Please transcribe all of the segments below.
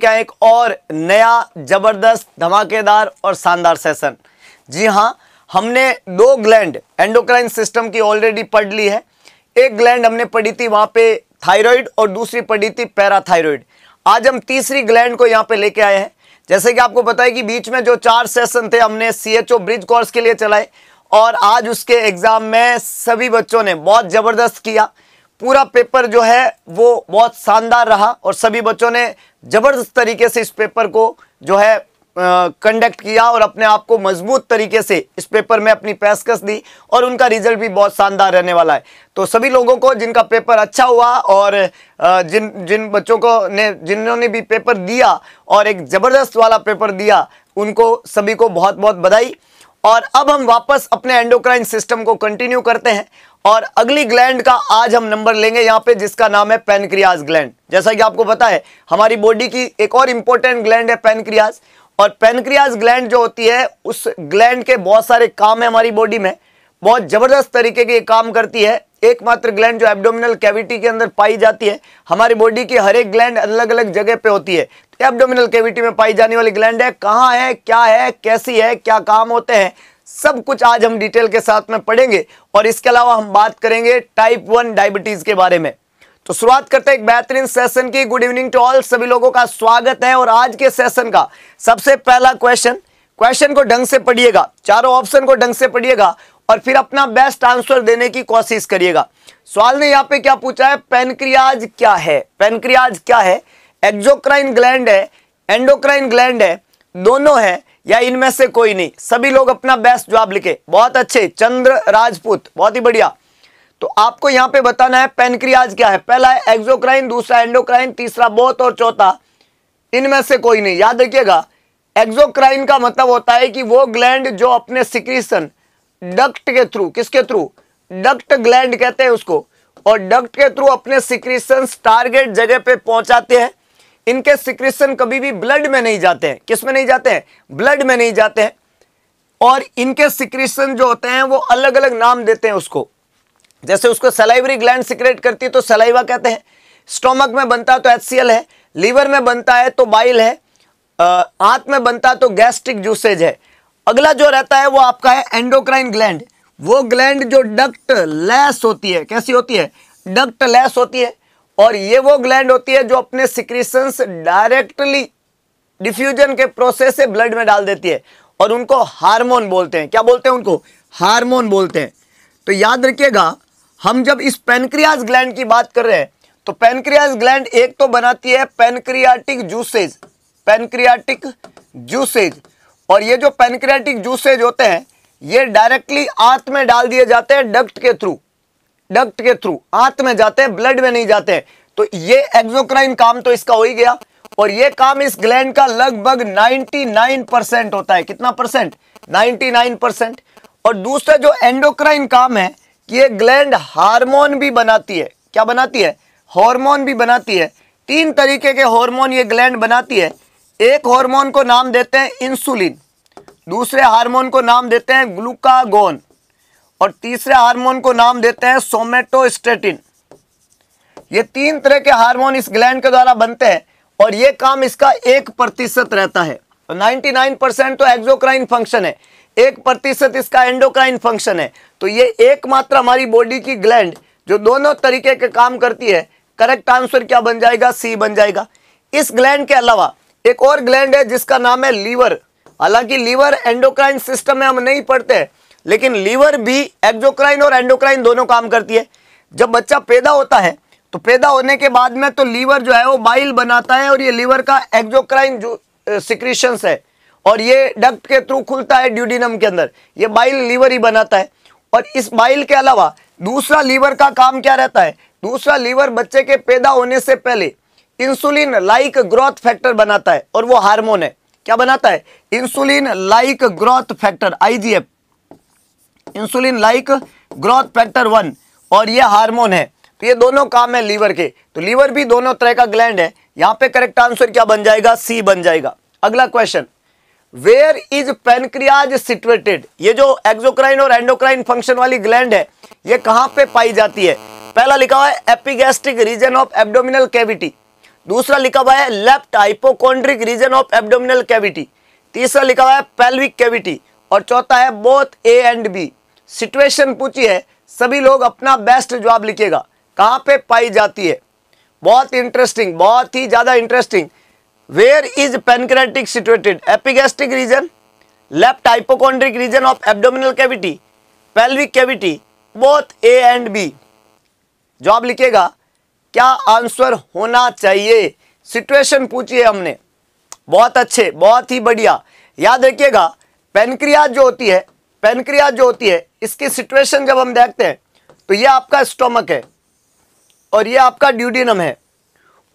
क्या एक और नया जबरदस्त धमाकेदार और शानदार सेशन जी हाँ हमने दो ग्लैंड एंडोक्राइन सिस्टम की ऑलरेडी पढ़ ली है एक ग्लैंड हमने पढ़ी थी वहाँ पे थायराइड और दूसरी पढ़ी थी पैराथायरॉयड आज हम तीसरी ग्लैंड को यहाँ पे लेके आए हैं जैसे कि आपको पता है कि बीच में जो चार सेशन थे हमने सी ब्रिज कोर्स के लिए चलाए और आज उसके एग्ज़ाम में सभी बच्चों ने बहुत ज़बरदस्त किया पूरा पेपर जो है वो बहुत शानदार रहा और सभी बच्चों ने ज़बरदस्त तरीके से इस पेपर को जो है कंडक्ट किया और अपने आप को मजबूत तरीके से इस पेपर में अपनी पेशकश दी और उनका रिजल्ट भी बहुत शानदार रहने वाला है तो सभी लोगों को जिनका पेपर अच्छा हुआ और जिन जिन बच्चों को ने जिन्होंने भी पेपर दिया और एक ज़बरदस्त वाला पेपर दिया उनको सभी को बहुत बहुत बधाई और अब हम वापस अपने एंडोक्राइन सिस्टम को कंटिन्यू करते हैं और अगली ग्लैंड का आज हम नंबर लेंगे यहाँ पे जिसका नाम है पेनक्रियाज ग्लैंड जैसा कि आपको पता है हमारी बॉडी की एक और इंपॉर्टेंट ग्लैंड है पेनक्रियाज और पेनक्रियाज ग्लैंड जो होती है उस ग्लैंड के बहुत सारे काम है हमारी बॉडी में बहुत ज़बरदस्त तरीके के काम करती है एकमात्र ग्लैंड जो एब्डोमिनल कैविटी के अंदर पाई जाती है हमारी बॉडी की हर एक ग्लैंड अलग अलग जगह पे होती है तो एब्डोमिनल कैविटी में पाई जाने वाली ग्लैंड है कहाँ है क्या है कैसी है क्या काम होते हैं सब कुछ आज हम डिटेल के साथ में पढ़ेंगे और इसके अलावा हम बात करेंगे टाइप वन डायबिटीज के बारे में तो शुरुआत करते हैं एक बेहतरीन सेशन की गुड इवनिंग टू ऑल सभी लोगों का स्वागत है और आज के सेशन का सबसे पहला क्वेश्चन क्वेश्चन को ढंग से पढ़िएगा चारों ऑप्शन को ढंग से पढ़िएगा और फिर अपना बेस्ट आंसर देने की कोशिश करिएगा सवाल ने यहाँ पे क्या पूछा है पेनक्रियाज क्या है पेनक्रियाज क्या है एक्जोक्राइन ग्लैंड है एंडोक्राइन ग्लैंड है दोनों है या इनमें से कोई नहीं सभी लोग अपना बेस्ट जवाब लिखे बहुत अच्छे चंद्र राजपूत बहुत ही बढ़िया तो आपको यहां पे बताना है पेनक्रियाज क्या है पहला है एक्सोक्राइन दूसरा एंडोक्राइन तीसरा बोथ और चौथा इनमें से कोई नहीं याद रखिएगा एक्सोक्राइन का मतलब होता है कि वो ग्लैंड जो अपने सिक्रीशन डक्ट के थ्रू किसके थ्रू डक्ट ग्लैंड कहते हैं उसको और डक्ट के थ्रू अपने सिक्रीशन टारगेट जगह पे पहुंचाते हैं इनके सिक्रेशन कभी भी ब्लड में नहीं जाते हैं किस में नहीं जाते हैं ब्लड में नहीं जाते हैं और इनके सिक्रेशन जो होते हैं वो अलग अलग नाम देते हैं उसको जैसे उसको सलाइवरी ग्लैंड सिक्रेट करती है तो सलाइवा कहते हैं स्टोमक में बनता तो एच है लीवर में बनता है तो बाइल है आंत में बनता तो गैस्ट्रिक जूसेज है अगला जो रहता है वो आपका है एंडोक्राइन ग्लैंड वो ग्लैंड जो डक्ट लेस होती है कैसी होती है डक्ट लेस होती है और ये वो ग्लैंड होती है जो अपने सिक्रीशंस डायरेक्टली डिफ्यूजन के प्रोसेस से ब्लड में डाल देती है और उनको हार्मोन बोलते हैं क्या बोलते हैं उनको हार्मोन बोलते हैं तो याद रखिएगा हम जब इस पेनक्रियाज ग्लैंड की बात कर रहे हैं तो पेनक्रियाज ग्लैंड एक तो बनाती है पेनक्रियाटिक जूसेज पेनक्रियाटिक जूसेज और ये जो पेनक्रियाटिक जूसेज होते हैं ये डायरेक्टली आंत में डाल दिए जाते हैं डक्ट के थ्रू डक्ट के थ्रू आंत में जाते हैं ब्लड में नहीं जाते हैं तो ये एक्सोक्राइन काम तो इसका हो ही गया और ये काम इस ग्लैंड का लगभग 99 परसेंट होता है कितना परसेंट 99 परसेंट और दूसरा जो एंडोक्राइन काम है कि ये ग्लैंड हार्मोन भी बनाती है क्या बनाती है हार्मोन भी बनाती है तीन तरीके के हार्मोन ये ग्लैंड बनाती है एक हार्मोन को नाम देते हैं इंसुलिन दूसरे हार्मोन को नाम देते हैं ग्लूकागोन और तीसरे हार्मोन को नाम देते हैं सोमेटोस्टेटिन ये तीन तरह के हार्मोन इस ग्लैंड के द्वारा बनते हैं और ये काम इसका एक प्रतिशत रहता है तो 99 परसेंट तो एक्जोक्राइन फंक्शन है एक प्रतिशत इसका एंडोक्राइन फंक्शन है तो ये एकमात्र हमारी बॉडी की ग्लैंड जो दोनों तरीके के काम करती है करेक्ट आंसर क्या बन जाएगा सी बन जाएगा इस ग्लैंड के अलावा एक और ग्लैंड है जिसका नाम है लीवर हालांकि लीवर एंडोक्राइन सिस्टम में हम नहीं पढ़ते लेकिन लीवर भी एक्जोक्राइन और एंडोक्राइन दोनों काम करती है जब बच्चा पैदा होता है तो पैदा होने के बाद में तो लीवर जो है वो बाइल बनाता है और ये लीवर का एक्जोक्राइन जो सिक्रीशंस है और ये डक्ट के थ्रू खुलता है ड्यूडिनम के अंदर ये बाइल लीवर ही बनाता है और इस बाइल के अलावा दूसरा लीवर का काम क्या रहता है दूसरा लीवर बच्चे के पैदा होने से पहले इंसुलिन लाइक ग्रोथ फैक्टर बनाता है और वो हार्मोन है क्या बनाता है insulin like growth factor IGF insulin like growth factor one और ये हार्मोन है तो ये दोनों काम है लीवर के तो लीवर भी दोनों तरह का ग्लैंड है यहां पे करेक्ट आंसर क्या बन जाएगा सी बन जाएगा अगला question where is pancreas situated ये जो एक्सोक्राइन और एंडोक्राइन फंक्शन वाली ग्लैंड है ये कहां पे पाई जाती है पहला लिखा हुआ है epigastric region of abdominal cavity दूसरा लिखा हुआ है left hypochondriac region of abdominal cavity तीसरा लिखा हुआ है पेल्विक कैविटी और चौथा है both A and B situation पूछी है सभी लोग अपना बेस्ट जवाब लिखिएगा कहाँ पे पाई जाती है बहुत इंटरेस्टिंग बहुत ही ज़्यादा interesting where is pancreatic situated epigastric region left hypochondriac region of abdominal cavity pelvic cavity both A and B जवाब लिखिएगा क्या आंसर होना चाहिए सिचुएशन पूछिए हमने बहुत अच्छे बहुत ही बढ़िया याद रखिएगा पेनक्रिया जो होती है पेनक्रियाज जो होती है इसकी सिचुएशन जब हम देखते हैं तो ये आपका स्टोमक है और ये आपका ड्यूडिनम है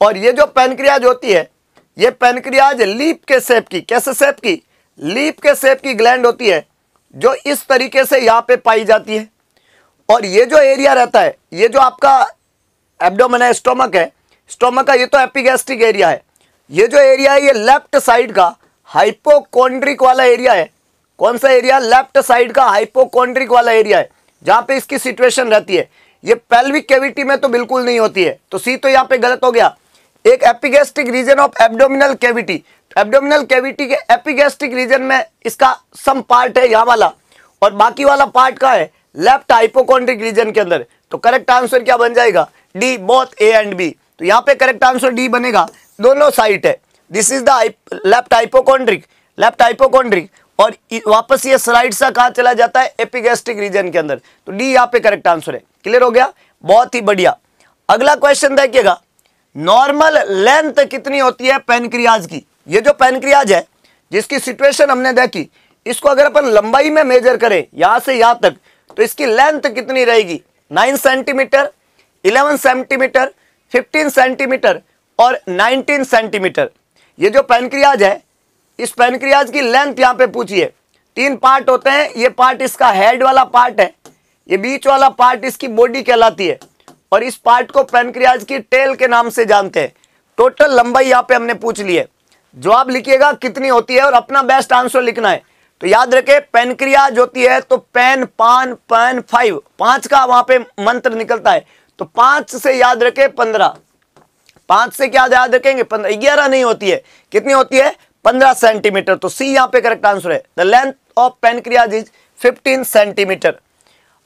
और ये जो पेनक्रियाज होती है ये पेनक्रियाज लीप के सेप की कैसे सेप की लीप के सेप की ग्लैंड होती है जो इस तरीके से यहाँ पे पाई जाती है और ये जो एरिया रहता है ये जो आपका एबडोमन है स्टोमक है स्टोमक का ये तो एपिगेस्टिक एरिया है ये जो एरिया है ये लेफ्ट साइड का हाइपोकोन्ड्रिक वाला एरिया है कौन सा एरिया लेफ्ट साइड का हाइपोकॉन्ड्रिक वाला एरिया है जहां पे इसकी सिचुएशन रहती है ये पेल्विक कैविटी में तो बिल्कुल नहीं होती है तो सी तो यहाँ पे गलत हो गया एक epigastric region of abdominal cavity abdominal cavity के एपिगेस्टिक रीजन में इसका सम पार्ट है यहाँ वाला और बाकी वाला पार्ट का है लेफ्ट हाइपोकॉन्ड्रिक रीजन के अंदर तो करेक्ट आंसर क्या बन जाएगा D both A and B तो यहाँ पे करेक्ट आंसर डी बनेगा दोनों साइट है this is the left hypochondriac left hypochondriac और वापस ये स्लाइड सा कहा चला जाता है एपिगेस्टिक रीजन के अंदर तो डी यहाँ पे करेक्ट आंसर है क्लियर हो गया बहुत ही बढ़िया अगला क्वेश्चन देखिएगा नॉर्मल लेंथ कितनी होती है पेनक्रियाज की ये जो पेनक्रियाज है जिसकी सिचुएशन हमने देखी इसको अगर अपन लंबाई में मेजर करें यहां से यहां तक तो इसकी लेंथ कितनी रहेगी nine centimetre eleven centimetre fifteen centimetre और नाइनटीन सेंटीमीटर ये जो पेनक्रियाज है इस पेनक्रियाज की लेंथ यहां पे पूछिए तीन पार्ट होते हैं ये पार्ट इसका हेड वाला पार्ट है ये बीच वाला पार्ट इसकी बॉडी कहलाती है और इस पार्ट को पेनक्रियाज की टेल के नाम से जानते हैं टोटल लंबाई यहां पे हमने पूछ ली है जवाब लिखिएगा कितनी होती है और अपना बेस्ट आंसर लिखना है तो याद रखे पेनक्रियाज होती है तो पेन पान पेन फाइव पांच का वहां पे मंत्र निकलता है तो पांच से याद रखे पंद्रह पांच से क्या याद रखेंगे ग्यारह नहीं होती है कितनी होती है 15 सेंटीमीटर तो सी यहां पे करेक्ट आंसर है the length of pancreas is 15 centimetre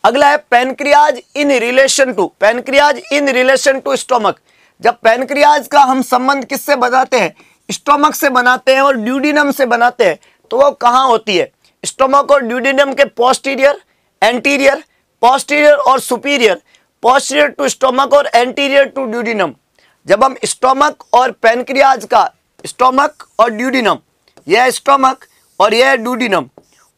अगला है pancreas in relation to pancreas in relation to stomach जब पेनक्रियाज का हम संबंध किससे बनाते हैं स्टोमक से बनाते हैं और ड्यूडिनम से बनाते हैं तो वो कहां होती है स्टोमक और ड्यूडिनम के पोस्टीरियर एंटीरियर पोस्टीरियर और सुपीरियर पोस्टीरियर टू स्टोमक और एंटीरियर टू ड्यूडिनम जब हम स्टोमक और पेनक्रियाज का स्टोमक और ड्यूडिनम यह स्टोमक और यह ड्यूडिनम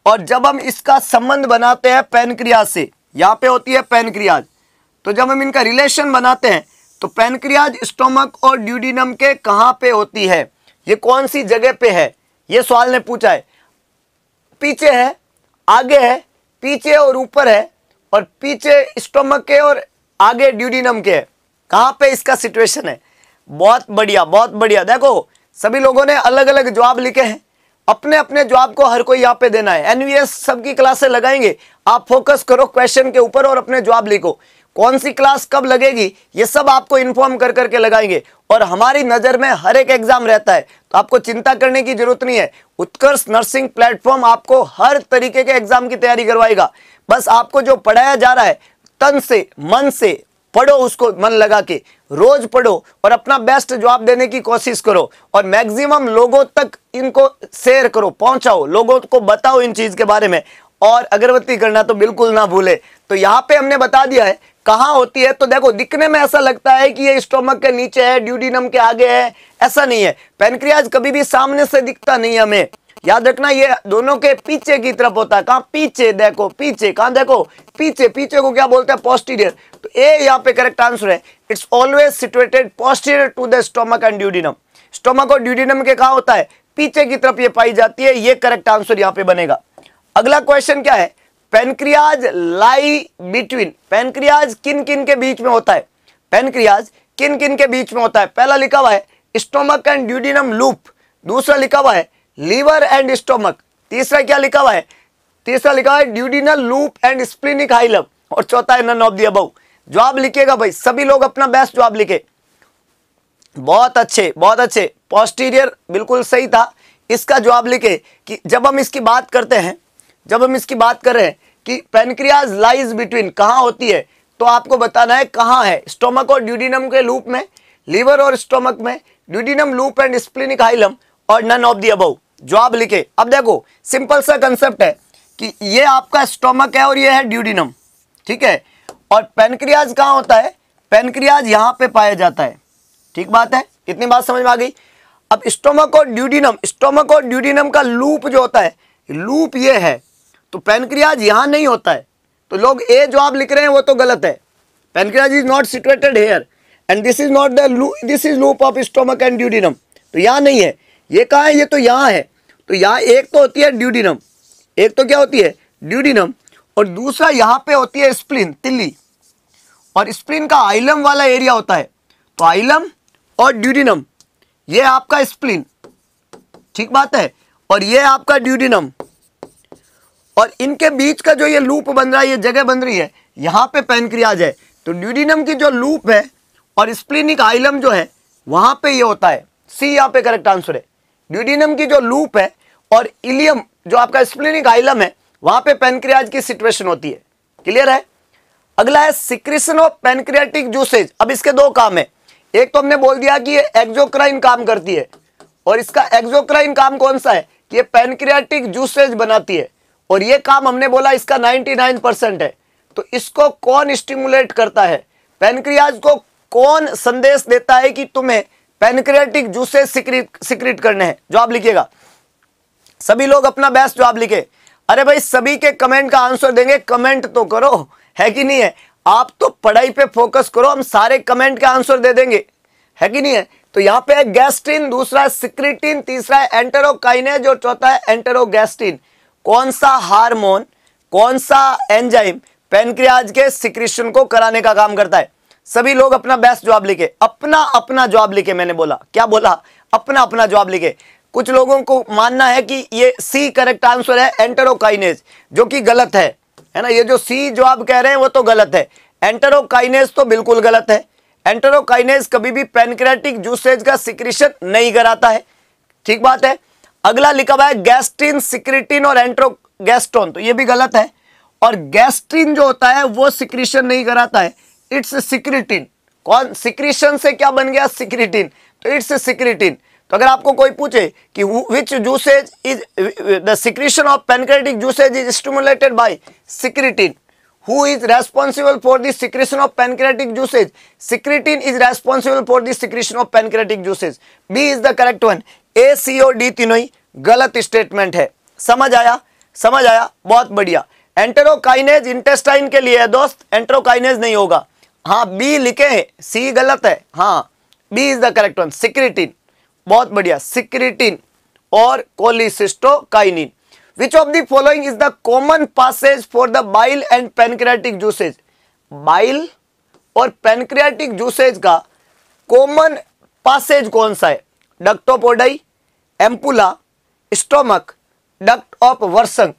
और जब हम इसका संबंध बनाते हैं पेनक्रियाज से यहाँ पे होती है पेनक्रियाज तो जब हम इनका रिलेशन बनाते हैं तो पेनक्रियाज स्टोमक और ड्यूडिनम के कहाँ पे होती है ये कौन सी जगह पे है ये सवाल ने पूछा है पीछे है आगे है पीछे और ऊपर है और पीछे स्टोमक के और आगे ड्यूडिनम के है कहाँ पे इसका सिचुएशन है बहुत बढ़िया बहुत बढ़िया देखो सभी लोगों ने अलग अलग जवाब लिखे हैं अपने अपने जवाब को हर कोई यहाँ पे देना है एनवीएस सबकी क्लासे लगाएंगे आप फोकस करो क्वेश्चन के ऊपर और अपने जवाब लिखो कौन सी क्लास कब लगेगी ये सब आपको इन्फॉर्म कर करके लगाएंगे और हमारी नज़र में हर एक एग्जाम रहता है तो आपको चिंता करने की जरूरत नहीं है उत्कर्ष नर्सिंग प्लेटफॉर्म आपको हर तरीके के एग्जाम की तैयारी करवाएगा बस आपको जो पढ़ाया जा रहा है तन से मन से पढ़ो उसको मन लगा के रोज पढ़ो और अपना बेस्ट जवाब देने की कोशिश करो और मैक्सिमम लोगों तक इनको शेयर करो पहुंचाओ लोगों को बताओ इन चीज़ के बारे में और अगरबत्ती करना तो बिल्कुल ना भूले तो यहाँ पे हमने बता दिया है कहाँ होती है तो देखो दिखने में ऐसा लगता है कि ये स्टोमक के नीचे है ड्यूडीनम के आगे है ऐसा नहीं है पेनक्रियाज कभी भी सामने से दिखता नहीं है हमें याद रखना ये दोनों के पीछे की तरफ होता है कहा पीछे देखो पीछे कहा देखो पीछे पीछे को क्या बोलते हैं पोस्टीरियर तो ए यहाँ पे करेक्ट आंसर है it's always situated posterior to the stomach and duodenum stomach और ड्यूडिनम के कहा होता है पीछे की तरफ ये पाई जाती है ये करेक्ट आंसर यहाँ पे बनेगा अगला क्वेश्चन क्या है पेनक्रियाज लाई बिटवीन पेनक्रियाज किन किन के बीच में होता है पेनक्रियाज किन किन के बीच में होता है पहला लिखा हुआ है स्टोमक एंड ड्यूडिनम लूप दूसरा लिखा हुआ है लीवर एंड स्टोमक तीसरा क्या लिखा हुआ है तीसरा लिखा हुआ है duodenal loop and splenic hilum और चौथा है नन ऑफ दी अबव जवाब लिखिएगा भाई सभी लोग अपना बेस्ट जवाब लिखे बहुत अच्छे बहुत अच्छे पॉस्टीरियर बिल्कुल सही था इसका जवाब लिखे कि जब हम इसकी बात करते हैं जब हम इसकी बात कर रहे हैं कि पेनक्रियाज लाइज बिटवीन कहाँ होती है तो आपको बताना है कहाँ है स्टोमक और ड्यूडिनम के लूप में लीवर और स्टोमक में duodenum loop and splenic hilum और नन ऑफ दी जो जवाब लिखे अब देखो सिंपल सा कंसेप्ट है कि ये आपका स्टोमक है और ये है ड्यूडिनम ठीक है और पेनक्रियाज कहाँ होता है पेनक्रियाज यहाँ पे पाया जाता है ठीक बात है इतनी बात समझ में आ गई अब स्टोमक और ड्यूडिनम स्टोमक और ड्यूडिनम का लूप जो होता है लूप ये है तो पेनक्रियाज यहाँ नहीं होता है तो लोग ए जवाब लिख रहे हैं वो तो गलत है pancreas is not situated here and this is not the this is loop of stomach and duodenum तो यहाँ नहीं है ये कहाँ है ये तो यहाँ है तो यहाँ एक तो होती है ड्यूडिनम एक तो क्या होती है ड्यूडिनम और दूसरा यहाँ पे होती है स्प्लिन तिल्ली और स्प्लिन का आइलम वाला एरिया होता है तो आइलम और ड्यूडिनम ये आपका स्प्लिन ठीक बात है और ये आपका ड्यूडिनम और इनके बीच का जो ये लूप बन रहा है ये जगह बन रही है यहाँ पे पैनक्रियाज है तो ड्यूडिनम की जो लूप है और स्प्लिनिक आइलम जो है वहाँ पे ये होता है सी यहाँ पे करेक्ट आंसर है ड्यूडिनम की जो लूप है और इलियम जो आपका स्प्लिनिक आइलम है वहां पे पेनक्रियाज की सिचुएशन होती है क्लियर है अगला है सिक्रिशन ऑफ पेनक्रियाटिक जूसेज अब इसके दो काम है एक तो हमने बोल दिया कि ये एक्जोक्राइन काम करती है और इसका एक्जोक्राइन काम कौन सा है कि ये पेनक्रियाटिक जूसेज बनाती है और ये काम हमने बोला इसका 99 है तो इसको कौन स्टिमुलेट करता है पेनक्रियाज को कौन संदेश देता है कि तुम्हें पेनक्रियाटिक जूसेस सिक्रिट सिक्रीट करने हैं जो आप लिखिएगा सभी लोग अपना बेस्ट जो आप लिखे अरे भाई सभी के कमेंट का आंसर देंगे कमेंट तो करो है कि नहीं है आप तो पढ़ाई पे फोकस करो हम सारे कमेंट का आंसर दे देंगे है कि नहीं है तो यहाँ पे है गैस्ट्रिन दूसरा है सिक्रिटिन तीसरा है एंटरोकाइने जो चौथा है एंटेरोगैस्ट्रिन कौन सा हार्मोन कौन सा एंजाइम पेनक्रियाज के सिक्रिशन को कराने का काम करता है सभी लोग अपना बेस्ट जॉब लिखे अपना अपना जॉब लिखे मैंने बोला क्या बोला अपना अपना जॉब लिखे कुछ लोगों को मानना है कि ये सी करेक्ट आंसर है एंटरोकाइनेज जो कि गलत है है ना ये जो सी जो कह रहे हैं वो तो गलत है एंटरोकाइनेज तो बिल्कुल गलत है एंटरोकाइनेज कभी भी पेनक्रेटिक जूसेज का सिक्रिशन नहीं कराता है ठीक बात है अगला लिखा हुआ है गैस्ट्रिन सिक्रिटिन और एंट्रो गैस्ट्रोन तो ये भी गलत है और गैस्ट्रिन जो होता है वो सिक्रिशन नहीं कराता है इट्स सिक्रिटिन कौन सिक्रिशन से क्या बन गया सिक्रिटिन तो इट्स सिक्रिटिन तो अगर आपको कोई पूछे कि which juices is the secretion of pancreatic juices is stimulated by secretin who is responsible for the secretion of pancreatic juices secretin is responsible for the secretion of pancreatic juices B is the correct one A C or D तीनों ही गलत statement है समझ आया समझ आया बहुत बढ़िया एंटरोकाइनेज इंटेस्टाइन के लिए है दोस्त एंटेरोकाइनेज नहीं होगा हाँ बी लिखे है सी गलत है हाँ B is the correct one secretin बहुत बढ़िया सिक्रिटिन और cholecystokinin which of the following is the common passage for the bile and pancreatic juices bile और पेनक्रियाटिक जूसेज का कॉमन पासेज कौन सा है डक्टोपोडाई ampulla stomach duct of Wirsung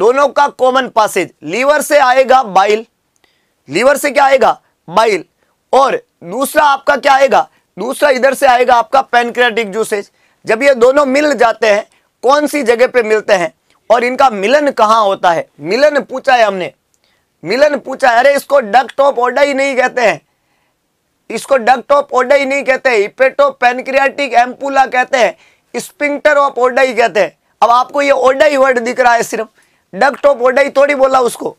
दोनों का कॉमन पासेज लीवर से आएगा बाइल लीवर से क्या आएगा बाइल और दूसरा आपका क्या आएगा दूसरा इधर से आएगा आपका पेनक्रेटिक जूसेज जब ये दोनों मिल जाते हैं कौन सी जगह पे मिलते हैं और इनका मिलन कहाँ होता है मिलन पूछा है हमने मिलन पूछा है अरे इसको डक्ट ऑफ ओडा ही नहीं कहते हैं इसको डक्ट ऑफ ओडा ही नहीं कहते हैं इपेटो पेनक्रियाटिक एम्पूला कहते हैं स्पिंक्टर ऑफ ओडा ही कहते हैं अब आपको ये ओडा ही वर्ड दिख रहा है सिर्फ डक्ट ऑफ ओडा ही थोड़ी बोला उसको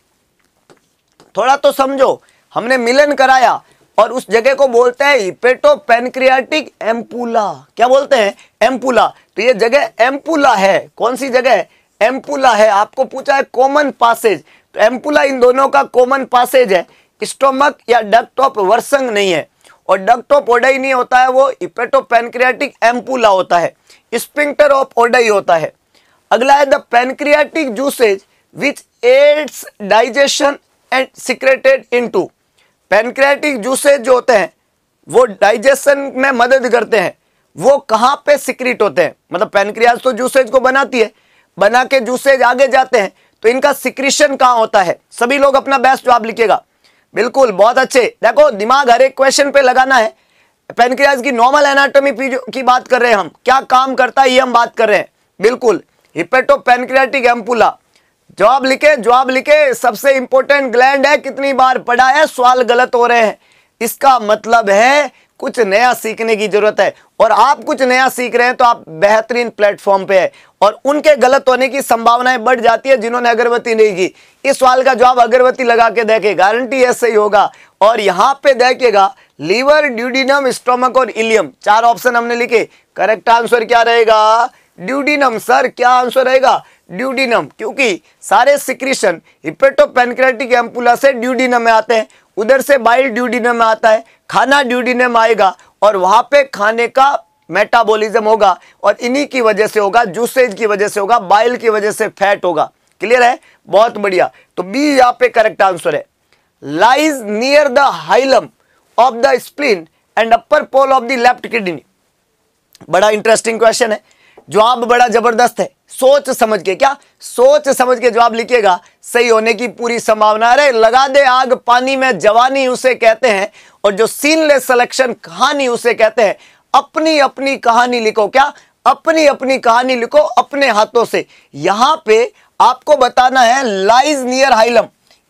थोड़ा तो समझो हमने मिलन कराया और उस जगह को बोलते हैं हिपेटो पेनक्रियाटिक एम्पूला क्या बोलते हैं एम्पूला तो ये जगह एम्पूला है कौन सी जगह एम्पूला है आपको पूछा है कॉमन पासेज तो एम्पूला इन दोनों का कॉमन पासेज है स्टोमक या डकटॉप वर्संग नहीं है और डकटॉप ओडाई नहीं होता है वो इपेटो पेनक्रियाटिक एम्पूला होता है स्पिंक्टर ऑफ ओडाई होता है अगला है the pancreatic juices which aids digestion and secreted into pancreatic juices जो होते हैं वो डाइजेशन में मदद करते हैं वो कहाँ पे सिक्रिट होते हैं मतलब पेनक्रियाज तो जूसेज को बनाती है बना के जूसेज आगे जाते हैं तो इनका सिक्रिशन कहाँ होता है सभी लोग अपना बेस्ट जवाब लिखिएगा बिल्कुल बहुत अच्छे देखो दिमाग हर एक क्वेश्चन पे लगाना है पेनक्रियाज की नॉर्मल एनाटोमी की बात कर रहे हैं हम क्या काम करता है ये हम बात कर रहे हैं बिल्कुल हिपेटो पेनक्रियाटिक एम्पुला जवाब लिखे जवाब लिखे सबसे इंपॉर्टेंट ग्लैंड है कितनी बार पढ़ा है सवाल गलत हो रहे हैं इसका मतलब है कुछ नया सीखने की जरूरत है और आप कुछ नया सीख रहे हैं तो आप बेहतरीन प्लेटफॉर्म पे है और उनके गलत होने की संभावनाएं बढ़ जाती है जिन्होंने अगरबत्ती नहीं की इस सवाल का जवाब अगरबत्ती लगा के देखे गारंटी ऐसे ही होगा और यहां पे देखेगा लीवर ड्यूडिनम स्टोमक और इलियम चार ऑप्शन हमने लिखे करेक्ट आंसर क्या रहेगा ड्यूडिनम सर क्या आंसर रहेगा ड्यूडिनम क्योंकि सारे सिक्रीशन हिपेटोपेनक्रेटिक एम्पुला से ड्यूडिनम में आते हैं उधर से बाइल ड्यूडिनम में आता है खाना ड्यूडिनम आएगा और वहाँ पे खाने का मेटाबॉलिज्म होगा और इन्हीं की वजह से होगा जूसेज की वजह से होगा बाइल की वजह से फैट होगा क्लियर है बहुत बढ़िया तो बी यहाँ पे करेक्ट आंसर है lies near the hilum of the spleen and upper pole of the left kidney बड़ा इंटरेस्टिंग क्वेश्चन है जवाब बड़ा जबरदस्त है सोच समझ के क्या सोच समझ के जवाब लिखिएगा सही होने की पूरी संभावना है लगा दे आग पानी में जवानी उसे कहते हैं और जो सीनलेस सिलेक्शन कहानी उसे कहते हैं अपनी अपनी कहानी लिखो क्या अपनी अपनी कहानी लिखो अपने हाथों से यहां पे आपको बताना है लाइज नियर हाइलम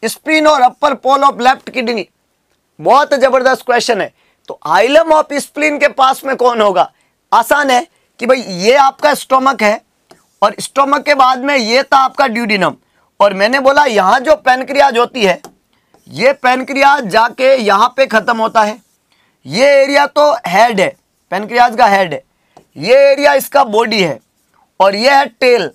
स्प्रीन और upper pole of left kidney बहुत जबरदस्त क्वेश्चन है तो हाइलम ऑफ स्प्लीन के पास में कौन होगा आसान है कि भाई ये आपका स्टोमक है और स्टोमक के बाद में ये था आपका ड्यूडिनम और मैंने बोला यहाँ जो पेनक्रियाज होती है ये पेनक्रियाज जाके यहाँ पे ख़त्म होता है ये एरिया तो हेड है पेनक्रियाज का हेड है ये एरिया इसका बॉडी है और ये है टेल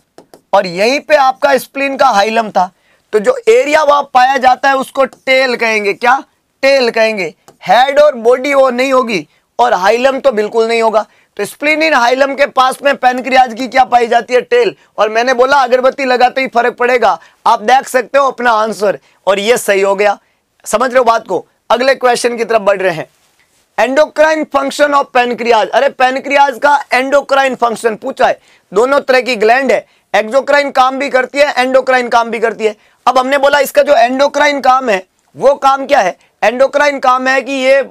और यहीं पे आपका स्प्लिन का हाइलम था तो जो एरिया वहाँ पाया जाता है उसको टेल कहेंगे क्या टेल कहेंगे हेड और बॉडी वो नहीं होगी और हाइलम तो बिल्कुल नहीं होगा तो इन हाइलम के पास में पेनक्रियाज की क्या पाई जाती है टेल और मैंने बोला अगरबत्ती लगाते ही फर्क पड़ेगा आप देख सकते हो अपना आंसर और ये सही हो गया समझ रहे हो बात को अगले क्वेश्चन की तरफ बढ़ रहे हैं एंडोक्राइन फंक्शन ऑफ पेनक्रियाज अरे पेनक्रियाज का एंडोक्राइन फंक्शन पूछा है दोनों तरह की ग्लैंड है एक्जोक्राइन काम भी करती है एंडोक्राइन काम भी करती है अब हमने बोला इसका जो एंडोक्राइन काम है वो काम क्या है एंडोक्राइन काम है कि ये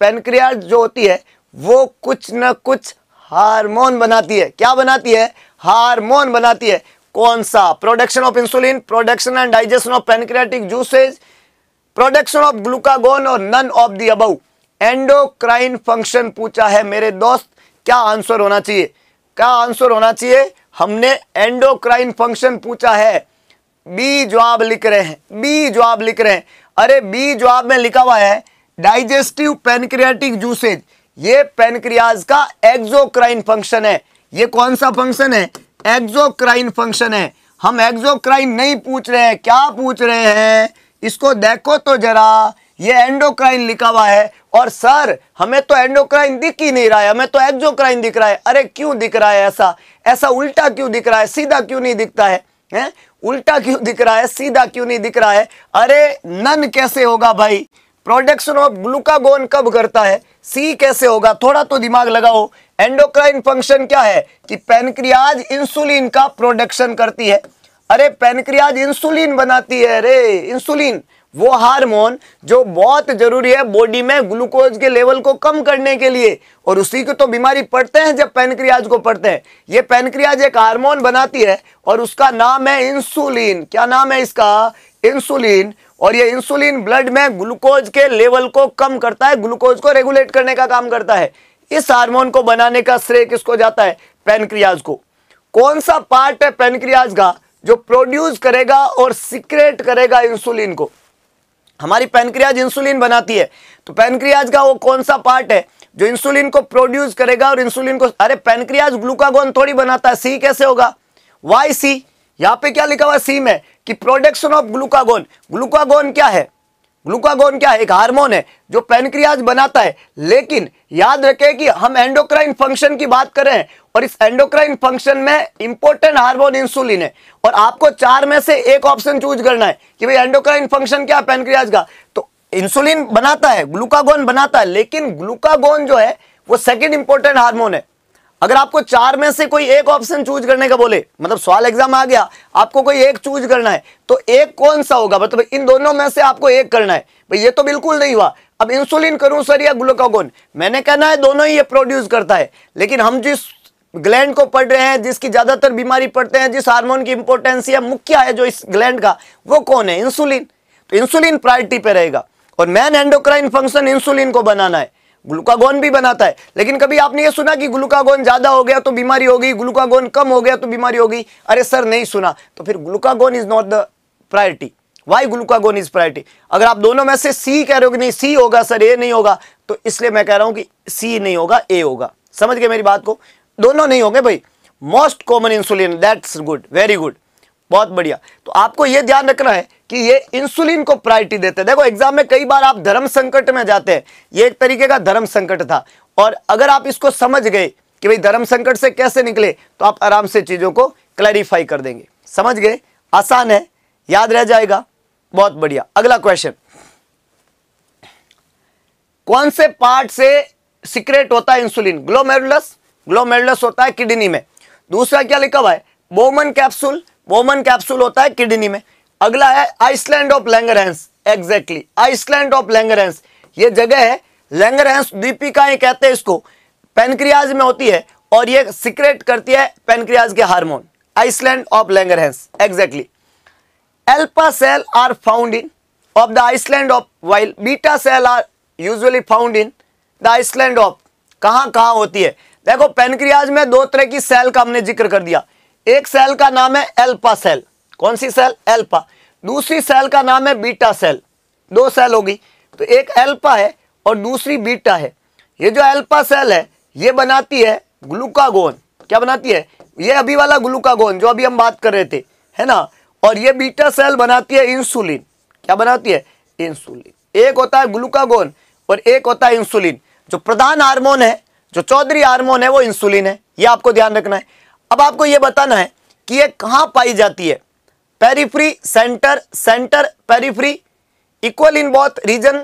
पेनक्रियाज जो होती है वो कुछ ना कुछ हार्मोन बनाती है क्या बनाती है हार्मोन बनाती है कौन सा production of insulin production and digestion of pancreatic juices production of glucagon और नन ऑफ दी अब एंडोक्राइन फंक्शन पूछा है मेरे दोस्त क्या आंसर होना चाहिए क्या आंसर होना चाहिए हमने एंडोक्राइन फंक्शन पूछा है बी जवाब लिख रहे हैं बी जवाब लिख रहे हैं अरे बी जवाब में लिखा हुआ है डाइजेस्टिव पेनक्रियाटिक जूसेज ये पेनक्रियाज का एक्जोक्राइन फंक्शन है ये कौन सा फंक्शन है एक्जोक्राइन फंक्शन है हम एक्जोक्राइन नहीं पूछ रहे हैं क्या पूछ रहे हैं इसको देखो तो जरा ये एंडोक्राइन लिखा हुआ है और सर हमें तो एंडोक्राइन दिख ही नहीं रहा है हमें तो एक्जोक्राइन दिख रहा है अरे क्यों दिख रहा है ऐसा ऐसा उल्टा क्यों दिख रहा है सीधा क्यों नहीं दिखता है हैं उल्टा क्यों दिख रहा है सीधा क्यों नहीं दिख रहा है अरे नन कैसे होगा भाई प्रोडक्शन ऑफ ग्लूकागोन कब करता है सी कैसे होगा थोड़ा तो दिमाग लगाओ एंडोक्राइन फंक्शन क्या है कि पेनक्रियाज इंसुलिन का प्रोडक्शन करती है अरे पेनक्रियाज इंसुलिन बनाती है अरे इंसुलिन वो हार्मोन जो बहुत जरूरी है बॉडी में ग्लूकोज के लेवल को कम करने के लिए और उसी को तो बीमारी पड़ते हैं जब पेनक्रियाज को पड़ते हैं ये पेनक्रियाज एक हार्मोन बनाती है और उसका नाम है इंसुलिन क्या नाम है इसका इंसुलिन और ये इंसुलिन ब्लड में ग्लूकोज के लेवल को कम करता है ग्लूकोज को रेगुलेट करने का काम करता है इस हार्मोन को बनाने का श्रेय किसको जाता है पेनक्रियाज को कौन सा पार्ट है पेनक्रियाज का जो प्रोड्यूस करेगा और सिक्रेट करेगा इंसुलिन को हमारी पेनक्रियाज इंसुलिन बनाती है तो पेनक्रियाज का वो कौन सा पार्ट है जो इंसुलिन को प्रोड्यूस करेगा और इंसुलिन को अरे पेनक्रियाज ग्लूकागोन थोड़ी बनाता है सी कैसे होगा वाई सी यहां पे क्या लिखा हुआ सी में कि प्रोडक्शन ऑफ ग्लूकागोन ग्लूकागोन क्या है ग्लूकागोन क्या है एक हार्मोन है जो पेनक्रियाज बनाता है लेकिन याद रखें कि हम एंडोक्राइन फंक्शन की बात कर रहे हैं और इस एंडोक्राइन फंक्शन में इंपॉर्टेंट हार्मोन इंसुलिन है और आपको चार में से एक ऑप्शन चूज करना है कि भाई एंडोक्राइन फंक्शन क्या है पेनक्रियाज का तो इंसुलिन बनाता है ग्लूकागोन बनाता है लेकिन ग्लूकागोन जो है वो सेकेंड इंपॉर्टेंट हार्मोन है अगर आपको चार में से कोई एक ऑप्शन चूज करने का बोले मतलब सवाल एग्जाम आ गया आपको कोई एक चूज करना है तो एक कौन सा होगा मतलब इन दोनों में से आपको एक करना है भाई ये तो बिल्कुल नहीं हुआ अब इंसुलिन करूं सर या ग्लूकागोन मैंने कहना है दोनों ही ये प्रोड्यूस करता है लेकिन हम जिस ग्लैंड को पढ़ रहे हैं जिसकी ज़्यादातर बीमारी पड़ते हैं जिस हार्मोन की इंपोर्टेंस या मुख्य है जो इस ग्लैंड का वो कौन है इंसुलिन तो इंसुलिन प्रायोरिटी पे रहेगा और मैन एंडोक्राइन फंक्शन इंसुलिन को बनाना है ग्लूकागोन भी बनाता है लेकिन कभी आपने ये सुना कि ग्लूकागोन ज़्यादा हो गया तो बीमारी होगी ग्लूकागोन कम हो गया तो बीमारी होगी अरे सर नहीं सुना तो फिर glucagon is not the priority why glucagon is priority अगर आप दोनों में से सी कह रहे हो कि नहीं सी होगा सर ए नहीं होगा तो इसलिए मैं कह रहा हूं कि सी नहीं होगा ए होगा समझ गए मेरी बात को दोनों नहीं होंगे भाई most common insulin that's good very good बहुत बढ़िया तो आपको यह ध्यान रखना है कि ये इंसुलिन को प्रायोरिटी देते हैं देखो एग्जाम में कई बार आप धर्म संकट में जाते हैं ये एक तरीके का धर्म संकट था और अगर आप इसको समझ गए कि भाई धर्म संकट से कैसे निकले तो आप आराम से चीज़ों को क्लैरिफाई कर देंगे समझ गए आसान है याद रह जाएगा बहुत बढ़िया अगला क्वेश्चन कौन से पार्ट से सिक्रेट होता है इंसुलिन ग्लोमेरुलस ग्लोमेरुलस होता है किडनी में दूसरा क्या लिखा हुआ है बोमन कैप्सूल वोमन कैप्सूल होता है किडनी में अगला है island of Langerhans exactly island of Langerhans ये जगह है दीपिका दीपिकाएं कहते हैं इसको पेनक्रियाज में होती है और ये सिक्रेट करती है पेनक्रियाज के hormone island of Langerhans exactly alpha cell are found in of the island of while beta cell are usually found in the island of कहाँ कहाँ होती है देखो पेनक्रियाज में दो तरह की सेल का हमने जिक्र कर दिया एक सेल का नाम है एल्पा सेल कौन सी सेल एल्पा दूसरी सेल का नाम है बीटा सेल दो सेल होगी तो एक एल्पा है और दूसरी बीटा है ये जो एल्पा सेल है ये बनाती है ग्लूकागोन क्या बनाती है ये अभी वाला ग्लूकागोन जो अभी हम बात कर रहे थे है ना और ये बीटा सेल बनाती है इंसुलिन क्या बनाती है इंसुलिन एक होता है ग्लूकागोन और एक होता है इंसुलिन जो प्रधान हार्मोन है जो चौधरी हार्मोन है वो इंसुलिन है ये आपको ध्यान रखना है अब आपको यह बताना है कि यह कहां पाई जाती है periphery centre centre periphery equal in both region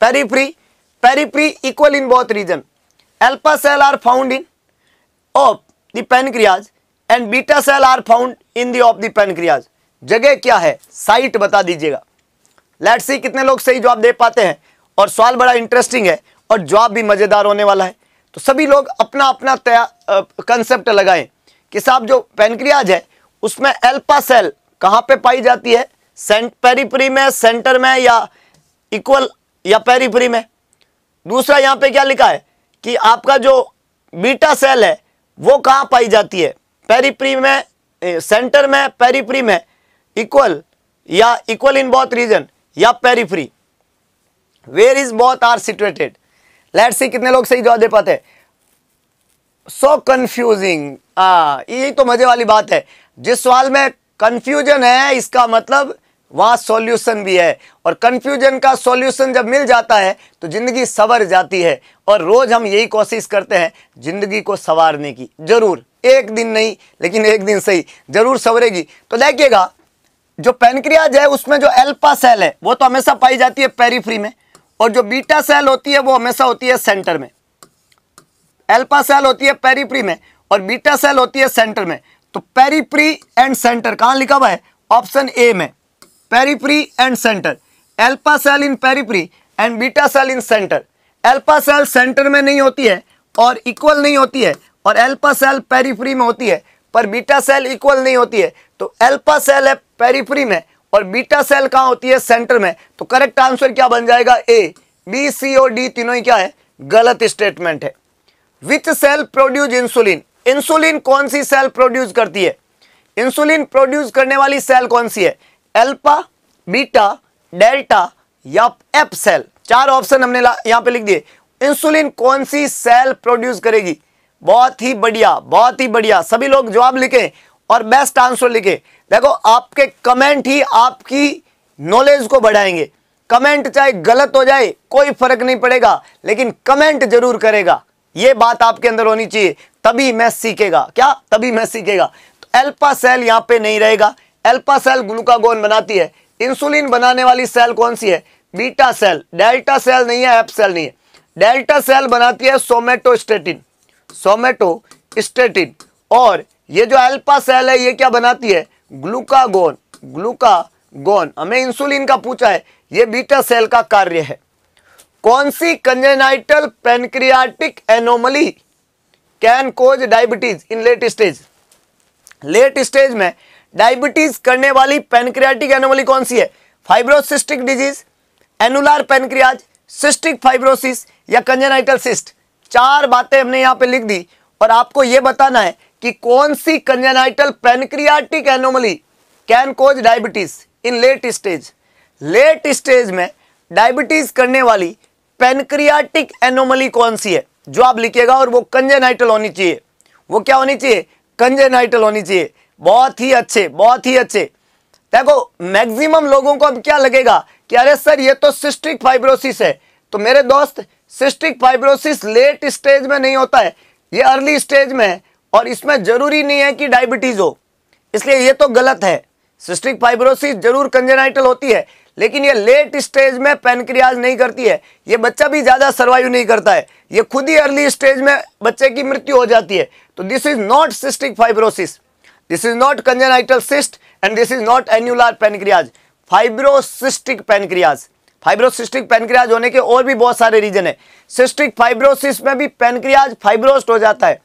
periphery periphery equal in both region alpha cell are found in of the pancreas and beta cell are found in the of the pancreas जगह क्या है site बता दीजिएगा let see कितने लोग सही जवाब दे पाते हैं और सवाल बड़ा इंटरेस्टिंग है और जवाब भी मज़ेदार होने वाला है तो सभी लोग अपना अपना कंसेप्ट लगाएं कि साहब जो पेनक्रियाज है उसमें एल्पा सेल कहाँ पे पाई जाती है सेंट पेरीपरी में सेंटर में या इक्वल या पेरीपरी में दूसरा यहाँ पे क्या लिखा है कि आपका जो बीटा सेल है वो कहाँ पाई जाती है पेरीपरी में सेंटर में पेरीपरी में इक्वल या इक्वल इन बोथ रीजन या periphery where is both are situated let's see कितने लोग सही जवाब दे पाते हैं सो कंफ्यूजिंग ah, यही तो मजे वाली बात है जिस सवाल में कंफ्यूजन है इसका मतलब वहाँ सॉल्यूशन भी है और कंफ्यूजन का सॉल्यूशन जब मिल जाता है तो ज़िंदगी सवर जाती है और रोज़ हम यही कोशिश करते हैं ज़िंदगी को संवारने की ज़रूर एक दिन नहीं लेकिन एक दिन सही ज़रूर संवरेगी तो देखिएगा जो पेनक्रियाज है उसमें जो एल्पा सेल है वो तो हमेशा पाई जाती है पेरीफ्री में और जो बीटा सेल होती है वो हमेशा होती है सेंटर में एल्पा सेल होती है पेरीप्री में और बीटा सेल होती है सेंटर में तो पेरीप्री एंड सेंटर कहां लिखा हुआ है ऑप्शन ए में periphery and centre alpha cell in periphery and beta cell in centre alpha cell centre में नहीं होती है और इक्वल नहीं होती है और एल्पा सेल पेरीफ्री में होती है पर बीटा सेल इक्वल नहीं होती है तो एल्पा सेल है पेरीफ्री में और बीटा सेल कहाँ होती है सेंटर में तो करेक्ट आंसर क्या बन जाएगा ए बी सी और डी तीनों ही क्या है गलत स्टेटमेंट है which cell produce insulin insulin कौन सी सेल प्रोड्यूस करती है इंसुलिन प्रोड्यूस करने वाली सेल कौन सी है एल्पा बीटा डेल्टा या एप सेल चार ऑप्शन हमने यहां पे लिख दिए इंसुलिन कौन सी सेल प्रोड्यूस करेगी बहुत ही बढ़िया बहुत ही बढ़िया सभी लोग जवाब लिखें और बेस्ट आंसर लिखें देखो आपके कमेंट ही आपकी नॉलेज को बढ़ाएंगे कमेंट चाहे गलत हो जाए कोई फर्क नहीं पड़ेगा लेकिन कमेंट जरूर करेगा ये बात आपके अंदर होनी चाहिए तभी मैं सीखेगा क्या तभी मैं सीखेगा तो एल्पा सेल यहां पे नहीं रहेगा एल्पा सेल ग्लूकागोन बनाती है इंसुलिन बनाने वाली सेल कौन सी है बीटा सेल डेल्टा सेल नहीं है एप सेल नहीं है डेल्टा सेल बनाती है स्टेटिन सोमेटो स्टेटिन और ये जो एल्पा सेल है ये क्या बनाती है ग्लूकागोन ग्लूकागोन हमें इंसुलिन का पूछा है ये बीटा सेल का कार्य है कौन सी congenital pancreatic anomaly can cause diabetes in late stage late stage में डायबिटीज करने वाली पेनक्रियाटिक एनोमली कौन सी है fibrocystic disease annular pancreas cystic fibrosis या कंजेनाइटल सिस्ट चार बातें हमने यहां पे लिख दी और आपको यह बताना है कि कौन सी congenital pancreatic anomaly can cause diabetes in late stage late stage में डायबिटीज करने वाली पेनक्रियाटिक एनोमली कौन सी है जो आप लिखिएगा और वो कंजेनाइटल होनी चाहिए वो क्या होनी चाहिए कंजेनाइटल होनी चाहिए बहुत ही अच्छे बहुत ही अच्छे देखो मैक्सिमम लोगों को अब क्या लगेगा कि अरे सर ये तो सिस्ट्रिक फाइब्रोसिस है तो मेरे दोस्त सिस्ट्रिक फाइब्रोसिस लेट स्टेज में नहीं होता है ये अर्ली स्टेज में है और इसमें जरूरी नहीं है कि डायबिटीज़ हो इसलिए ये तो गलत है सिस्ट्रिक फाइब्रोसिस जरूर कंजेनाइटल होती है लेकिन ये लेट स्टेज में पेनक्रियाज नहीं करती है ये बच्चा भी ज़्यादा सर्वाइव नहीं करता है ये खुद ही अर्ली स्टेज में बच्चे की मृत्यु हो जाती है तो this is not cystic fibrosis this is not congenital cyst and this is not annular pancreas fibrocystic pancreas fibrocystic pancreas होने के और भी बहुत सारे रीजन है सिस्टिक फाइब्रोसिस में भी पेनक्रियाज फाइब्रोस्ट हो जाता है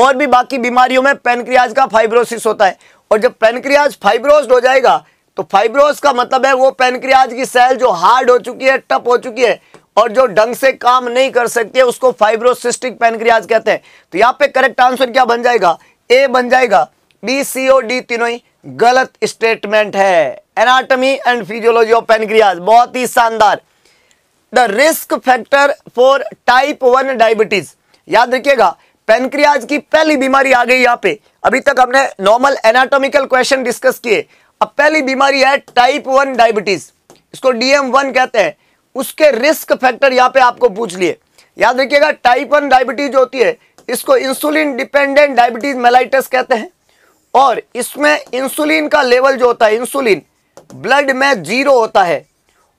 और भी बाकी बीमारियों में पेनक्रियाज का फाइब्रोसिस होता है और जब पेनक्रियाज फाइब्रोस्ट हो जाएगा तो फाइब्रोस का मतलब है वो पेनक्रियाज की सेल जो हार्ड हो चुकी है टप हो चुकी है और जो ढंग से काम नहीं कर सकती है उसको फाइब्रोसिस्टिक पेनक्रियाज कहते हैं तो यहाँ पे करेक्ट आंसर क्या बन जाएगा ए बन जाएगा बी सी ओ डी तीनों ही गलत स्टेटमेंट है anatomy and physiology of pancreas बहुत ही शानदार the risk factor for type one diabetes याद रखिएगा पेनक्रियाज की पहली बीमारी आ गई यहां पे अभी तक हमने नॉर्मल एनाटॉमिकल क्वेश्चन डिस्कस किए अब पहली बीमारी है टाइप वन डायबिटीज इसको डीएम वन कहते हैं उसके रिस्क फैक्टर यहां पे आपको पूछ लिए याद रखिएगा टाइप वन डायबिटीज होती है इसको इंसुलिन डिपेंडेंट डायबिटीज मेलाइटस कहते हैं और इसमें इंसुलिन का लेवल जो होता है इंसुलिन ब्लड में जीरो होता है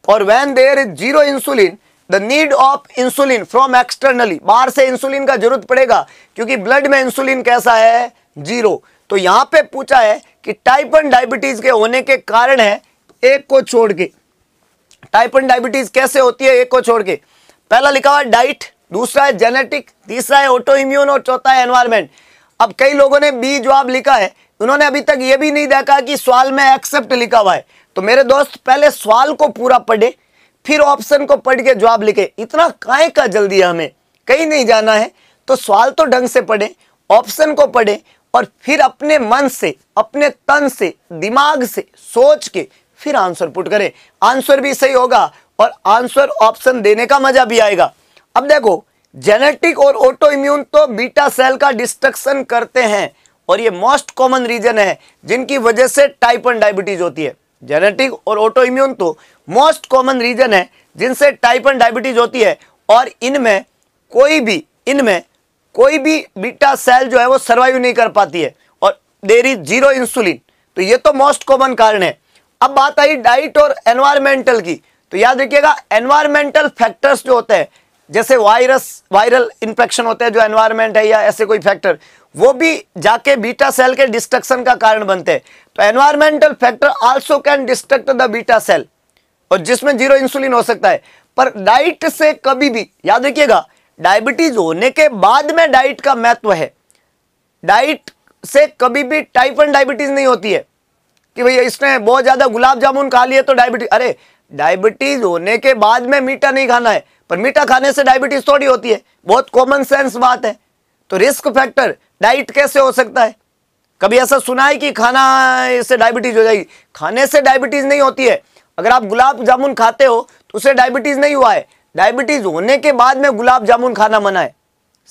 और when there is zero insulin the need of insulin from externally बाहर से इंसुलिन का जरूरत पड़ेगा क्योंकि ब्लड में इंसुलिन कैसा है जीरो तो यहां पे पूछा है कि टाइप वन डायबिटीज के होने के कारण है एक को छोड़ के टाइप वन डायबिटीज कैसे होती है एक को छोड़ के पहला लिखा हुआ डाइट दूसरा है जेनेटिक तीसरा है ऑटो इम्यून और चौथा है एनवायरमेंट अब कई लोगों ने बी जवाब लिखा है उन्होंने अभी तक यह भी नहीं देखा कि सवाल में एक्सेप्ट लिखा हुआ है तो मेरे दोस्त पहले सवाल को पूरा पढ़े फिर ऑप्शन को पढ़ के जवाब लिखे इतना काय का जल्दी है हमें कहीं नहीं जाना है तो सवाल तो ढंग से पढ़े ऑप्शन को पढ़े और फिर अपने मन से अपने तन से दिमाग से सोच के फिर आंसर पुट करें आंसर भी सही होगा और आंसर ऑप्शन देने का मजा भी आएगा अब देखो जेनेटिक और ऑटो इम्यून तो बीटा सेल का डिस्ट्रक्शन करते हैं और ये मोस्ट कॉमन रीजन है जिनकी वजह से टाइप वन डायबिटीज होती है जेनेटिक और ऑटो इम्यून तो मोस्ट कॉमन रीजन है जिनसे टाइप वन डायबिटीज होती है और इनमें कोई भी इनमें कोई भी बीटा सेल जो है वो सर्वाइव नहीं कर पाती है और देर इज जीरो इंसुलिन तो ये तो मोस्ट कॉमन कारण है अब बात आई डाइट और एनवायरमेंटल की तो याद रखिएगा एनवायरमेंटल फैक्टर्स जो होते हैं जैसे वायरस वायरल इन्फेक्शन होते हैं जो एनवायरमेंट है या ऐसे कोई फैक्टर वो भी जाके बीटा सेल के डिस्ट्रक्शन का कारण बनते हैं तो environmental factor also can destruct the beta cell और जिसमें जीरो इंसुलिन हो सकता है पर डाइट से कभी भी याद रखिएगा डायबिटीज होने के बाद में डाइट का महत्व है डाइट से कभी भी टाइप वन डायबिटीज नहीं होती है कि भैया इसने बहुत ज़्यादा गुलाब जामुन खा लिया तो डायबिटीज अरे डायबिटीज होने के बाद में मीठा नहीं खाना है पर मीठा खाने से डायबिटीज थोड़ी होती है बहुत कॉमन सेंस बात है तो रिस्क फैक्टर डाइट कैसे हो सकता है कभी ऐसा सुना है कि खाना से डायबिटीज हो जाएगी खाने से डायबिटीज नहीं होती है अगर आप गुलाब जामुन खाते हो तो उसे डायबिटीज नहीं हुआ है डायबिटीज होने के बाद में गुलाब जामुन खाना मना है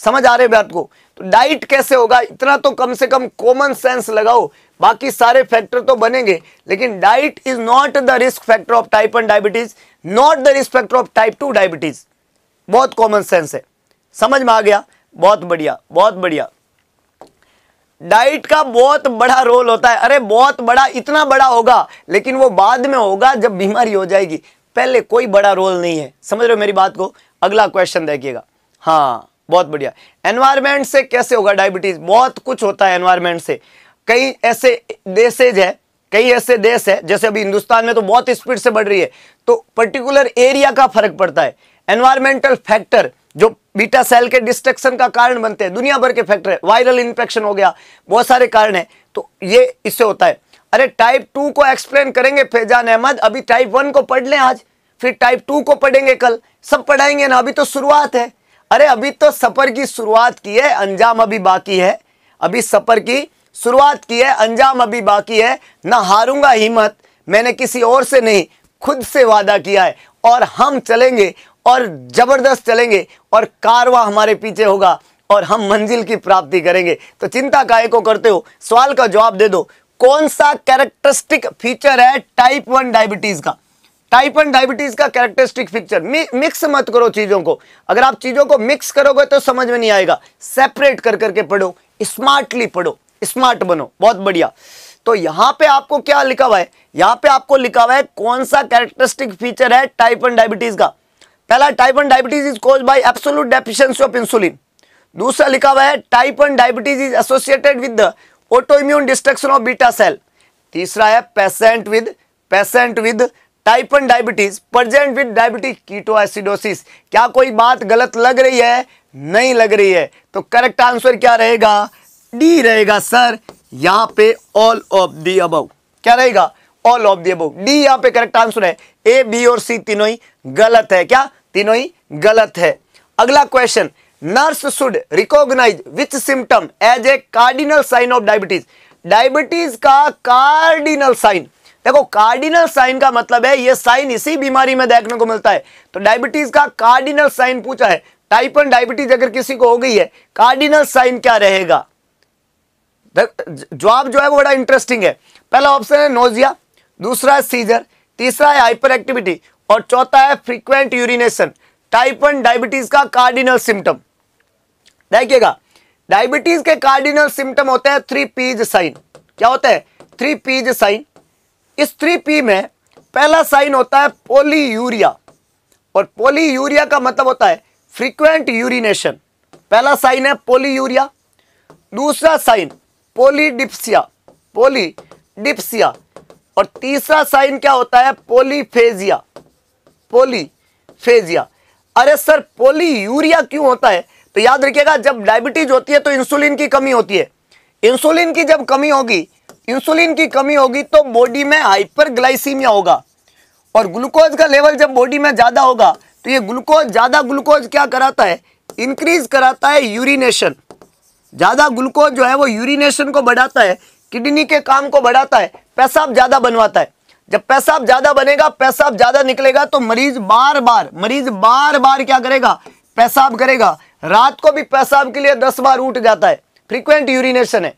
समझ आ रहे बात को तो डाइट कैसे होगा इतना तो कम से कम कॉमन सेंस लगाओ बाकी सारे फैक्टर तो बनेंगे लेकिन diet is not the risk factor of type one diabetes not the risk factor of type two diabetes बहुत कॉमन सेंस है समझ में आ गया बहुत बढ़िया बहुत बढ़िया डाइट का बहुत बड़ा रोल होता है अरे बहुत बड़ा इतना बड़ा होगा लेकिन वो बाद में होगा जब बीमारी हो जाएगी पहले कोई बड़ा रोल नहीं है समझ रहे हो मेरी बात को अगला क्वेश्चन देखिएगा हाँ बहुत बढ़िया एनवायरमेंट से कैसे होगा डायबिटीज बहुत कुछ होता है एनवायरमेंट से कई ऐसे देशेज है कई ऐसे देश है जैसे अभी हिंदुस्तान में तो बहुत स्पीड से बढ़ रही है तो पर्टिकुलर एरिया का फर्क पड़ता है एनवायरमेंटल फैक्टर जो बीटा सेल के डिस्ट्रक्शन का कारण बनते हैं दुनिया भर के फैक्टर है वायरल इन्फेक्शन हो गया बहुत सारे कारण है तो ये इससे होता है अरे टाइप टू को एक्सप्लेन करेंगे फैजान अहमद अभी टाइप वन को पढ़ लें आज फिर टाइप टू को पढ़ेंगे कल सब पढ़ाएंगे ना अभी तो शुरुआत है अरे अभी तो सफ़र की शुरुआत की है अंजाम अभी बाकी है अभी सफ़र की शुरुआत की है अंजाम अभी बाकी है ना हारूंगा हिम्मत मैंने किसी और से नहीं खुद से वादा किया है और हम चलेंगे और ज़बरदस्त चलेंगे और कारवा हमारे पीछे होगा और हम मंजिल की प्राप्ति करेंगे तो चिंता काय को करते हो सवाल का जवाब दे दो कौन सा कैरेक्टरिस्टिक फीचर है टाइप वन डायबिटीज़ का टाइप वन डायबिटीज का कैरेक्टरिस्टिक पिक्चर मिक्स मत करो चीजों को अगर आप चीजों को मिक्स करोगे तो समझ में नहीं आएगा सेपरेट कर करके पढ़ो स्मार्टली पढ़ो स्मार्ट बनो बहुत बढ़िया तो यहां पे आपको क्या लिखा हुआ है यहां पे आपको लिखा हुआ है कौन सा कैरेक्टरिस्टिक फीचर है टाइप वन डायबिटीज का पहला type one diabetes is cause by absolute deficiency of insulin दूसरा लिखा हुआ है type one diabetes is associated with the autoimmune destruction of beta cell तीसरा है patient with patient with type one diabetes present with diabetic ketoacidosis क्या कोई बात गलत लग रही है नहीं लग रही है तो करेक्ट आंसर क्या रहेगा डी रहेगा सर यहाँ पे ऑल ऑफ दी अब क्या रहेगा ऑल ऑफ दी अब डी यहाँ पे करेक्ट आंसर है ए बी और सी तीनों ही गलत है क्या तीनों ही गलत है अगला question nurse should recognise with symptom as a cardinal sign of diabetes diabetes का कार्डिनल साइन देखो कार्डिनल साइन का मतलब है ये साइन इसी बीमारी में देखने को मिलता है तो डायबिटीज का कार्डिनल साइन पूछा है टाइप वन डायबिटीज अगर किसी को हो गई है कार्डिनल साइन क्या रहेगा जवाब जो है वो बड़ा इंटरेस्टिंग है पहला ऑप्शन है नोजिया दूसरा है सीजर तीसरा है हाइपर एक्टिविटी और चौथा है frequent urination type one diabetes का कार्डिनल सिम्टम देखिएगा डायबिटीज के कार्डिनल सिम्टम होते हैं थ्री पीज साइन क्या होता है थ्री पीज साइन इस थ्री पी में पहला साइन होता है पोली यूरिया और पोली यूरिया का मतलब होता है फ्रीक्वेंट यूरिनेशन पहला साइन है पोली यूरिया दूसरा साइन पोली पोली डिप्सिया और तीसरा साइन क्या होता है पोलीफेजिया पोलीफेजिया अरे सर पोली यूरिया क्यों होता है तो याद रखिएगा जब डायबिटीज होती है तो इंसुलिन की कमी होती है इंसुलिन की जब कमी होगी इंसुलिन की कमी होगी तो बॉडी में हाइपरग्लाइसीमिया होगा और ग्लूकोज का लेवल जब बॉडी में ज़्यादा होगा तो ये ग्लूकोज ज़्यादा ग्लूकोज क्या कराता है इंक्रीज कराता है यूरिनेशन ज़्यादा ग्लूकोज जो है वो यूरिनेशन को बढ़ाता है किडनी के काम को बढ़ाता है पेशाब ज़्यादा बनवाता है जब पेशाब ज़्यादा बनेगा पेशाब ज़्यादा निकलेगा तो मरीज बार बार मरीज बार बार क्या करेगा पेशाब करेगा रात को भी पेशाब के लिए दस बार उठ जाता है फ्रीक्वेंट यूरिनेशन है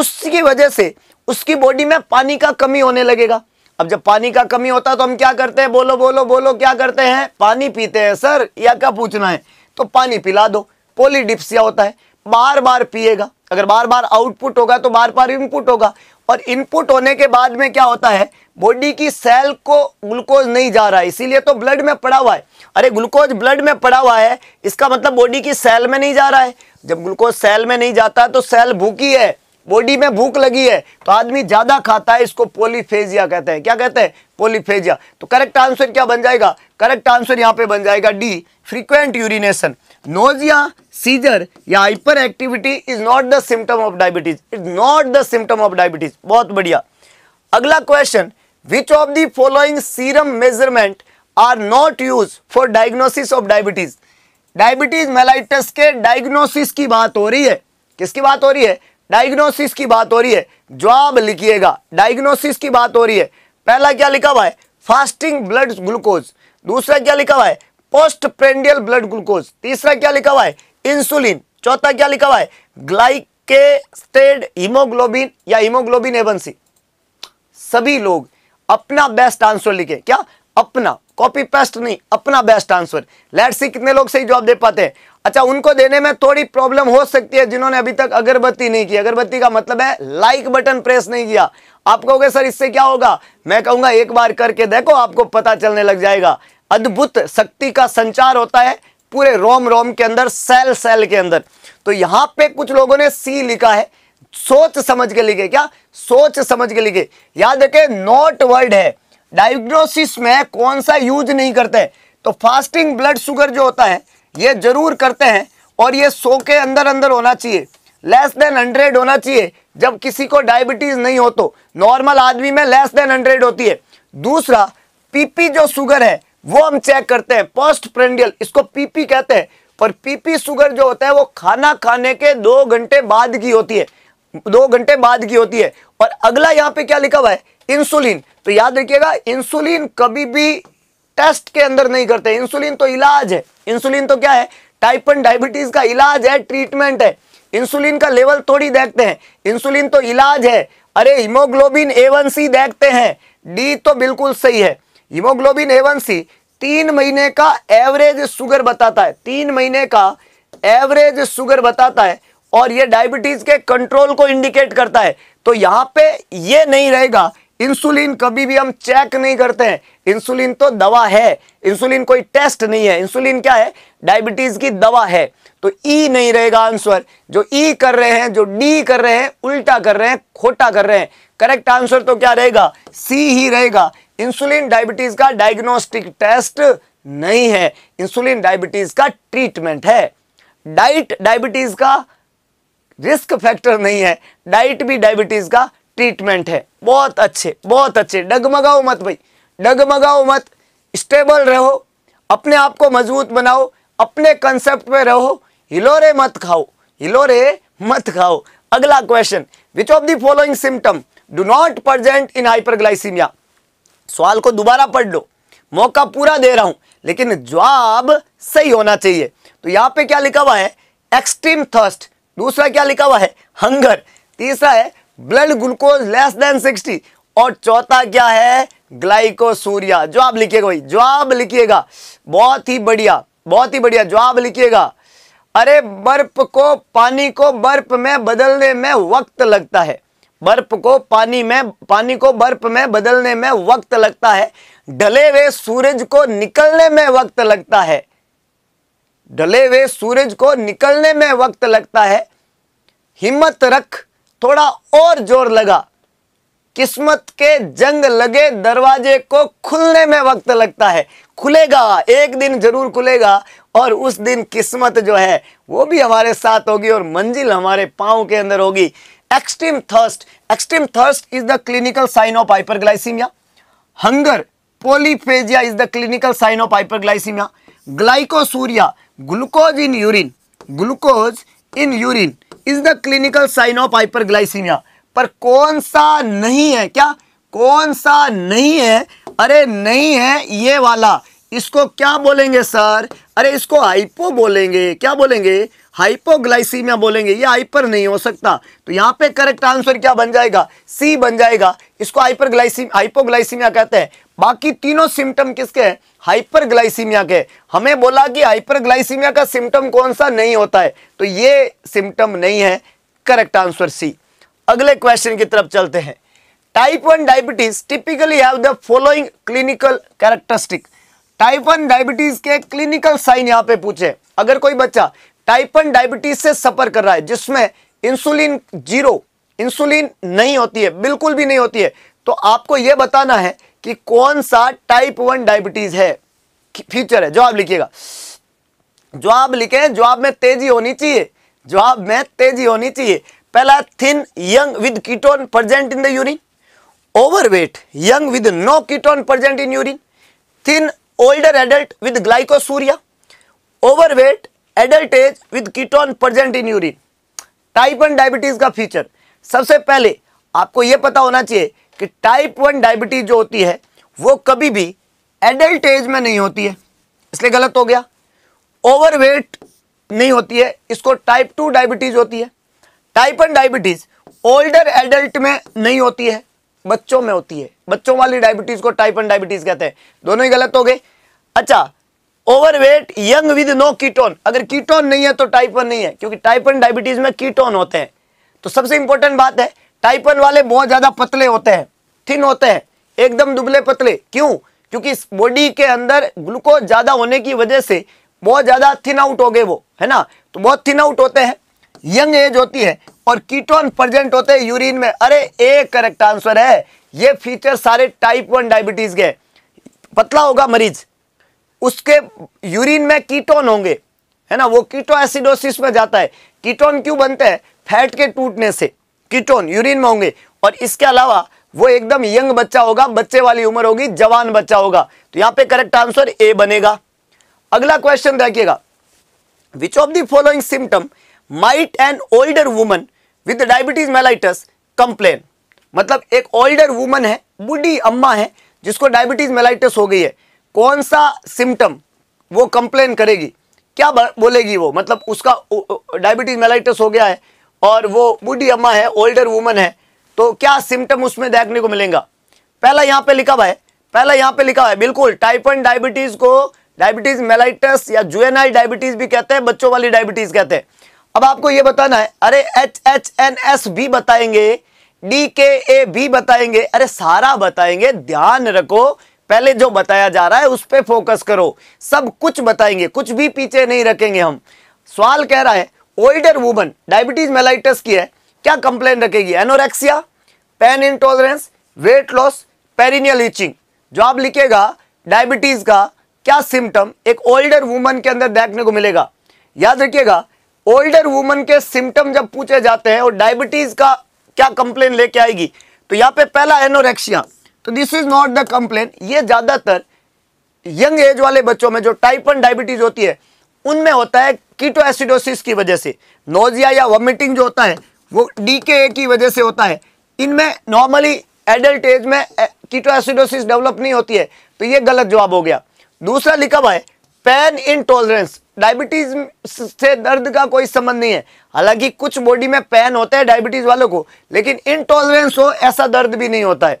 उसकी वजह से उसकी बॉडी में पानी का कमी होने लगेगा अब जब पानी का कमी होता है तो हम क्या करते हैं बोलो बोलो बोलो क्या करते हैं पानी पीते हैं सर या क्या पूछना है तो पानी पिला दो पोलीडिप्सिया होता है बार बार पिएगा अगर बार बार आउटपुट होगा तो बार बार इनपुट होगा और इनपुट होने के बाद में क्या होता है बॉडी की सेल को ग्लूकोज नहीं जा रहा है इसीलिए तो ब्लड में पड़ा हुआ है अरे ग्लूकोज ब्लड में पड़ा हुआ है इसका मतलब बॉडी की सेल में नहीं जा रहा है जब ग्लूकोज सेल में नहीं जाता तो सेल भूखी है बॉडी में भूख लगी है तो आदमी ज्यादा खाता है इसको पोलिफेजिया कहते हैं क्या कहते हैं पोलिफेजिया तो करेक्ट आंसर क्या बन जाएगा करेक्ट आंसर यहां पे बन जाएगा D frequent urination nausea seizure या hyperactivity is not the symptom of diabetes is not the symptom of diabetes बहुत बढ़िया अगला question which of the following serum measurement are not use for diagnosis of diabetes diabetes mellitus के diagnosis की बात हो रही है किसकी बात हो रही है डायग्नोसिस की बात हो रही है जवाब लिखिएगा डायग्नोसिस की बात हो रही है पहला क्या लिखा हुआ है फास्टिंग ब्लड ग्लूकोज दूसरा क्या लिखा हुआ है पोस्ट प्रेंडियल ब्लड ग्लूकोज तीसरा क्या लिखा हुआ है इंसुलिन चौथा क्या लिखा हुआ है ग्लाइकेस्टेड हीमोग्लोबिन या हीमोग्लोबिन एवं सभी लोग अपना बेस्ट आंसर लिखे क्या अपना कॉपी पेस्ट नहीं अपना बेस्ट आंसर लेट सी कितने लोग सही जवाब दे पाते हैं अच्छा उनको देने में थोड़ी प्रॉब्लम हो सकती है जिन्होंने अभी तक अगरबत्ती नहीं की अगरबत्ती का मतलब है लाइक बटन प्रेस नहीं किया आप कहोगे सर इससे क्या होगा मैं कहूंगा एक बार करके देखो आपको पता चलने लग जाएगा अद्भुत शक्ति का संचार होता है पूरे रोम रोम के अंदर सेल सेल के अंदर तो यहां पे कुछ लोगों ने सी लिखा है सोच समझ के लिखे क्या सोच समझ के लिखे याद रखे नॉट वर्ड है डायग्नोसिस में कौन सा यूज नहीं करते तो फास्टिंग ब्लड शुगर जो होता है ये जरूर करते हैं और ये सो के अंदर अंदर होना चाहिए लेस देन हंड्रेड होना चाहिए जब किसी को डायबिटीज नहीं हो तो नॉर्मल आदमी में लेस देन हंड्रेड होती है दूसरा पीपी जो शुगर है वो हम चेक करते हैं पोस्ट प्रेंडियल इसको पीपी कहते हैं पर पीपी शुगर जो होता है वो खाना खाने के दो घंटे बाद की होती है दो घंटे बाद की होती है और अगला यहाँ पे क्या लिखा हुआ है इंसुलिन तो याद रखिएगा इंसुलिन कभी भी टेस्ट के अंदर नहीं करते इंसुलिन तो इलाज है इंसुलिन तो क्या है टाइप वन डायबिटीज का इलाज है ट्रीटमेंट है इंसुलिन का लेवल थोड़ी देखते हैं इंसुलिन तो इलाज है अरे हिमोग्लोबिन ए देखते हैं डी तो बिल्कुल सही है हीमोग्लोबिन ए तीन महीने का एवरेज शुगर बताता है तीन महीने का एवरेज शुगर बताता है और ये डायबिटीज के कंट्रोल को इंडिकेट करता है तो यहाँ पे ये नहीं रहेगा इंसुलिन कभी भी हम चेक नहीं करते हैं इंसुलिन तो दवा है इंसुलिन कोई टेस्ट नहीं है इंसुलिन क्या है डायबिटीज की दवा है तो ई नहीं रहेगा आंसर जो ई कर रहे हैं जो डी कर रहे हैं उल्टा कर रहे हैं खोटा कर रहे हैं करेक्ट आंसर तो क्या रहेगा सी ही रहेगा इंसुलिन डायबिटीज का डायग्नोस्टिक टेस्ट नहीं है इंसुलिन डायबिटीज का ट्रीटमेंट है डाइट डायबिटीज का रिस्क फैक्टर नहीं है डाइट भी डायबिटीज का ट्रीटमेंट है बहुत अच्छे बहुत अच्छे डगमगाओ मत भाई डगमगाओ मत स्टेबल रहो अपने आप को मजबूत बनाओ अपने कंसेप्ट में रहो हिलोरे मत खाओ हिलोरे मत खाओ अगला question which of the following symptom do not present in hyperglycaemia सवाल को दोबारा पढ़ लो मौका पूरा दे रहा हूं लेकिन जवाब सही होना चाहिए तो यहां पे क्या लिखा हुआ है एक्सट्रीम थर्स्ट दूसरा क्या लिखा हुआ है हंगर तीसरा है ब्लड ग्लूकोज लेस देन 60 और चौथा क्या है ग्लाइकोसूरिया जवाब लिखिएगा भाई जवाब लिखिएगा बहुत ही बढ़िया बहुत ही बढ़िया जवाब लिखिएगा अरे बर्फ को पानी को बर्फ में बदलने में वक्त लगता है बर्फ को पानी में पानी को बर्फ में बदलने में वक्त लगता है ढले हुए सूरज को निकलने में वक्त लगता है ढले हुए सूरज को निकलने में वक्त लगता है हिम्मत रख थोड़ा और जोर लगा किस्मत के जंग लगे दरवाजे को खुलने में वक्त लगता है खुलेगा एक दिन जरूर खुलेगा और उस दिन किस्मत जो है वो भी हमारे साथ होगी और मंजिल हमारे पाँव के अंदर होगी extreme thirst extreme thirst is the clinical sign of hyperglycaemia hunger polyphagia is the clinical sign of hyperglycaemia glycosuria glucose in urine glucose in urine is the clinical sign of hyperglycaemia पर कौन सा नहीं है क्या कौन सा नहीं है अरे नहीं है ये वाला इसको क्या बोलेंगे सर अरे इसको हाइपो बोलेंगे क्या बोलेंगे हाइपोग्लाइसीमिया बोलेंगे ये हाइपर नहीं हो सकता तो यहाँ पे करेक्ट आंसर क्या बन जाएगा सी बन जाएगा इसको हाइपरग्लाइसी हाइपोग्लाइसीमिया कहते हैं बाकी तीनों सिम्टम किसके हैं हाइपरग्लाइसीमिया के हमें बोला कि हाइपरग्लाइसीमिया का सिम्टम कौन सा नहीं होता है तो ये सिम्टम नहीं है करेक्ट आंसर सी अगले क्वेश्चन की तरफ चलते हैं type one diabetes typically have the following clinical characteristic type one diabetes के क्लिनिकल साइन यहां पे पूछे अगर कोई बच्चा टाइप वन डायबिटीज से सफर कर रहा है जिसमें इंसुलिन जीरो इंसुलिन नहीं होती है बिल्कुल भी नहीं होती है तो आपको यह बताना है कि कौन सा टाइप वन डायबिटीज है फ्यूचर है जवाब लिखिएगा जवाब लिखे जवाब में तेजी होनी चाहिए जवाब में तेजी होनी चाहिए पहला thin young with ketone present in the urine overweight young with no ketone present in urine thin older adult with glycosuria overweight adult age with ketone present in urine type one diabetes का feature सबसे पहले आपको यह पता होना चाहिए कि type one diabetes जो होती है वो कभी भी एडल्ट एज में नहीं होती है इसलिए गलत हो गया ओवरवेट नहीं होती है इसको टाइप टू डायबिटीज होती है type one diabetes older adult में नहीं होती है बच्चों में होती है बच्चों वाली डायबिटीज को टाइप वन डायबिटीज कहते हैं दोनों ही गलत हो गए अच्छा overweight young with no ketone अगर कीटोन नहीं है तो टाइप वन नहीं है क्योंकि टाइप वन डायबिटीज में कीटोन होते हैं तो सबसे इंपॉर्टेंट बात है टाइपन वाले बहुत ज़्यादा पतले होते हैं थिन होते हैं एकदम दुबले पतले क्यों क्योंकि बॉडी के अंदर ग्लूकोज ज़्यादा होने की वजह से बहुत ज़्यादा थिन आउट हो गए वो है ना तो बहुत थिन आउट होते हैं यंग एज होती है और कीटोन प्रजेंट होते हैं यूरिन में अरे एक करेक्ट आंसर है ये फीचर सारे टाइप वन डायबिटीज़ के पतला होगा मरीज उसके यूरिन में कीटोन होंगे है ना वो कीटो एसिडोसिस में जाता है कीटोन क्यों बनते हैं फैट के टूटने से कीटोन यूरिन में होंगे और इसके अलावा वो एकदम यंग बच्चा होगा बच्चे वाली उम्र होगी जवान बच्चा होगा तो यहां पे करेक्ट आंसर ए बनेगा अगला क्वेश्चन देखिएगा which of the following symptom might an older woman with diabetes mellitus complain मतलब एक ओल्डर वुमन है बुढ़ी अम्मा है जिसको डायबिटीज मेलाइटस हो गई है कौन सा सिम्टम वो कंप्लेन करेगी क्या बोलेगी वो मतलब उसका डायबिटीज मेलाइटस हो गया है और वो बूढ़ी अम्मा है ओल्डर वुमन है तो क्या सिम्टम उसमें देखने को मिलेगा पहला यहाँ पे लिखा हुआ है पहला यहाँ पे लिखा हुआ है बिल्कुल वन डायबिटीज को डायबिटीज मेलाइटस या जुएनाइल डायबिटीज भी कहते हैं बच्चों वाली डायबिटीज कहते हैं अब आपको ये बताना है अरे एच एच एन एस भी बताएंगे डी के ए भी बताएंगे अरे सारा बताएंगे ध्यान रखो पहले जो बताया जा रहा है उस पर फोकस करो सब कुछ बताएंगे कुछ भी पीछे नहीं रखेंगे हम सवाल कह रहा है ओल्डर वुमन डायबिटीज मेलाइटस की है क्या कंप्लेन रखेगी anorexia pain intolerance weight loss perineal itching जो आप लिखेगा डायबिटीज़ का क्या सिम्टम एक ओल्डर वुमन के अंदर देखने को मिलेगा याद रखिएगा ओल्डर वुमन के सिम्टम जब पूछे जाते हैं और डायबिटीज़ का क्या कंप्लेन लेके आएगी तो यहाँ पे पहला एनोरेक्सिया तो this is not the complain ये ज़्यादातर यंग एज वाले बच्चों में जो टाइप वन डायबिटीज़ होती है उनमें होता है कीटो एसिडोसिस की वजह से नोजिया या वॉमिटिंग जो होता है वो डी के ए की वजह से होता है इनमें नॉर्मली एडल्ट एज में कीटो एसिडोसिस डेवलप नहीं होती है तो ये गलत जवाब हो गया दूसरा लिखा हुआ है पेन इनटॉलरेंस डायबिटीज से दर्द का कोई संबंध नहीं है हालांकि कुछ बॉडी में पेन होता है डायबिटीज वालों को लेकिन इनटॉलरेंस हो ऐसा दर्द भी नहीं होता है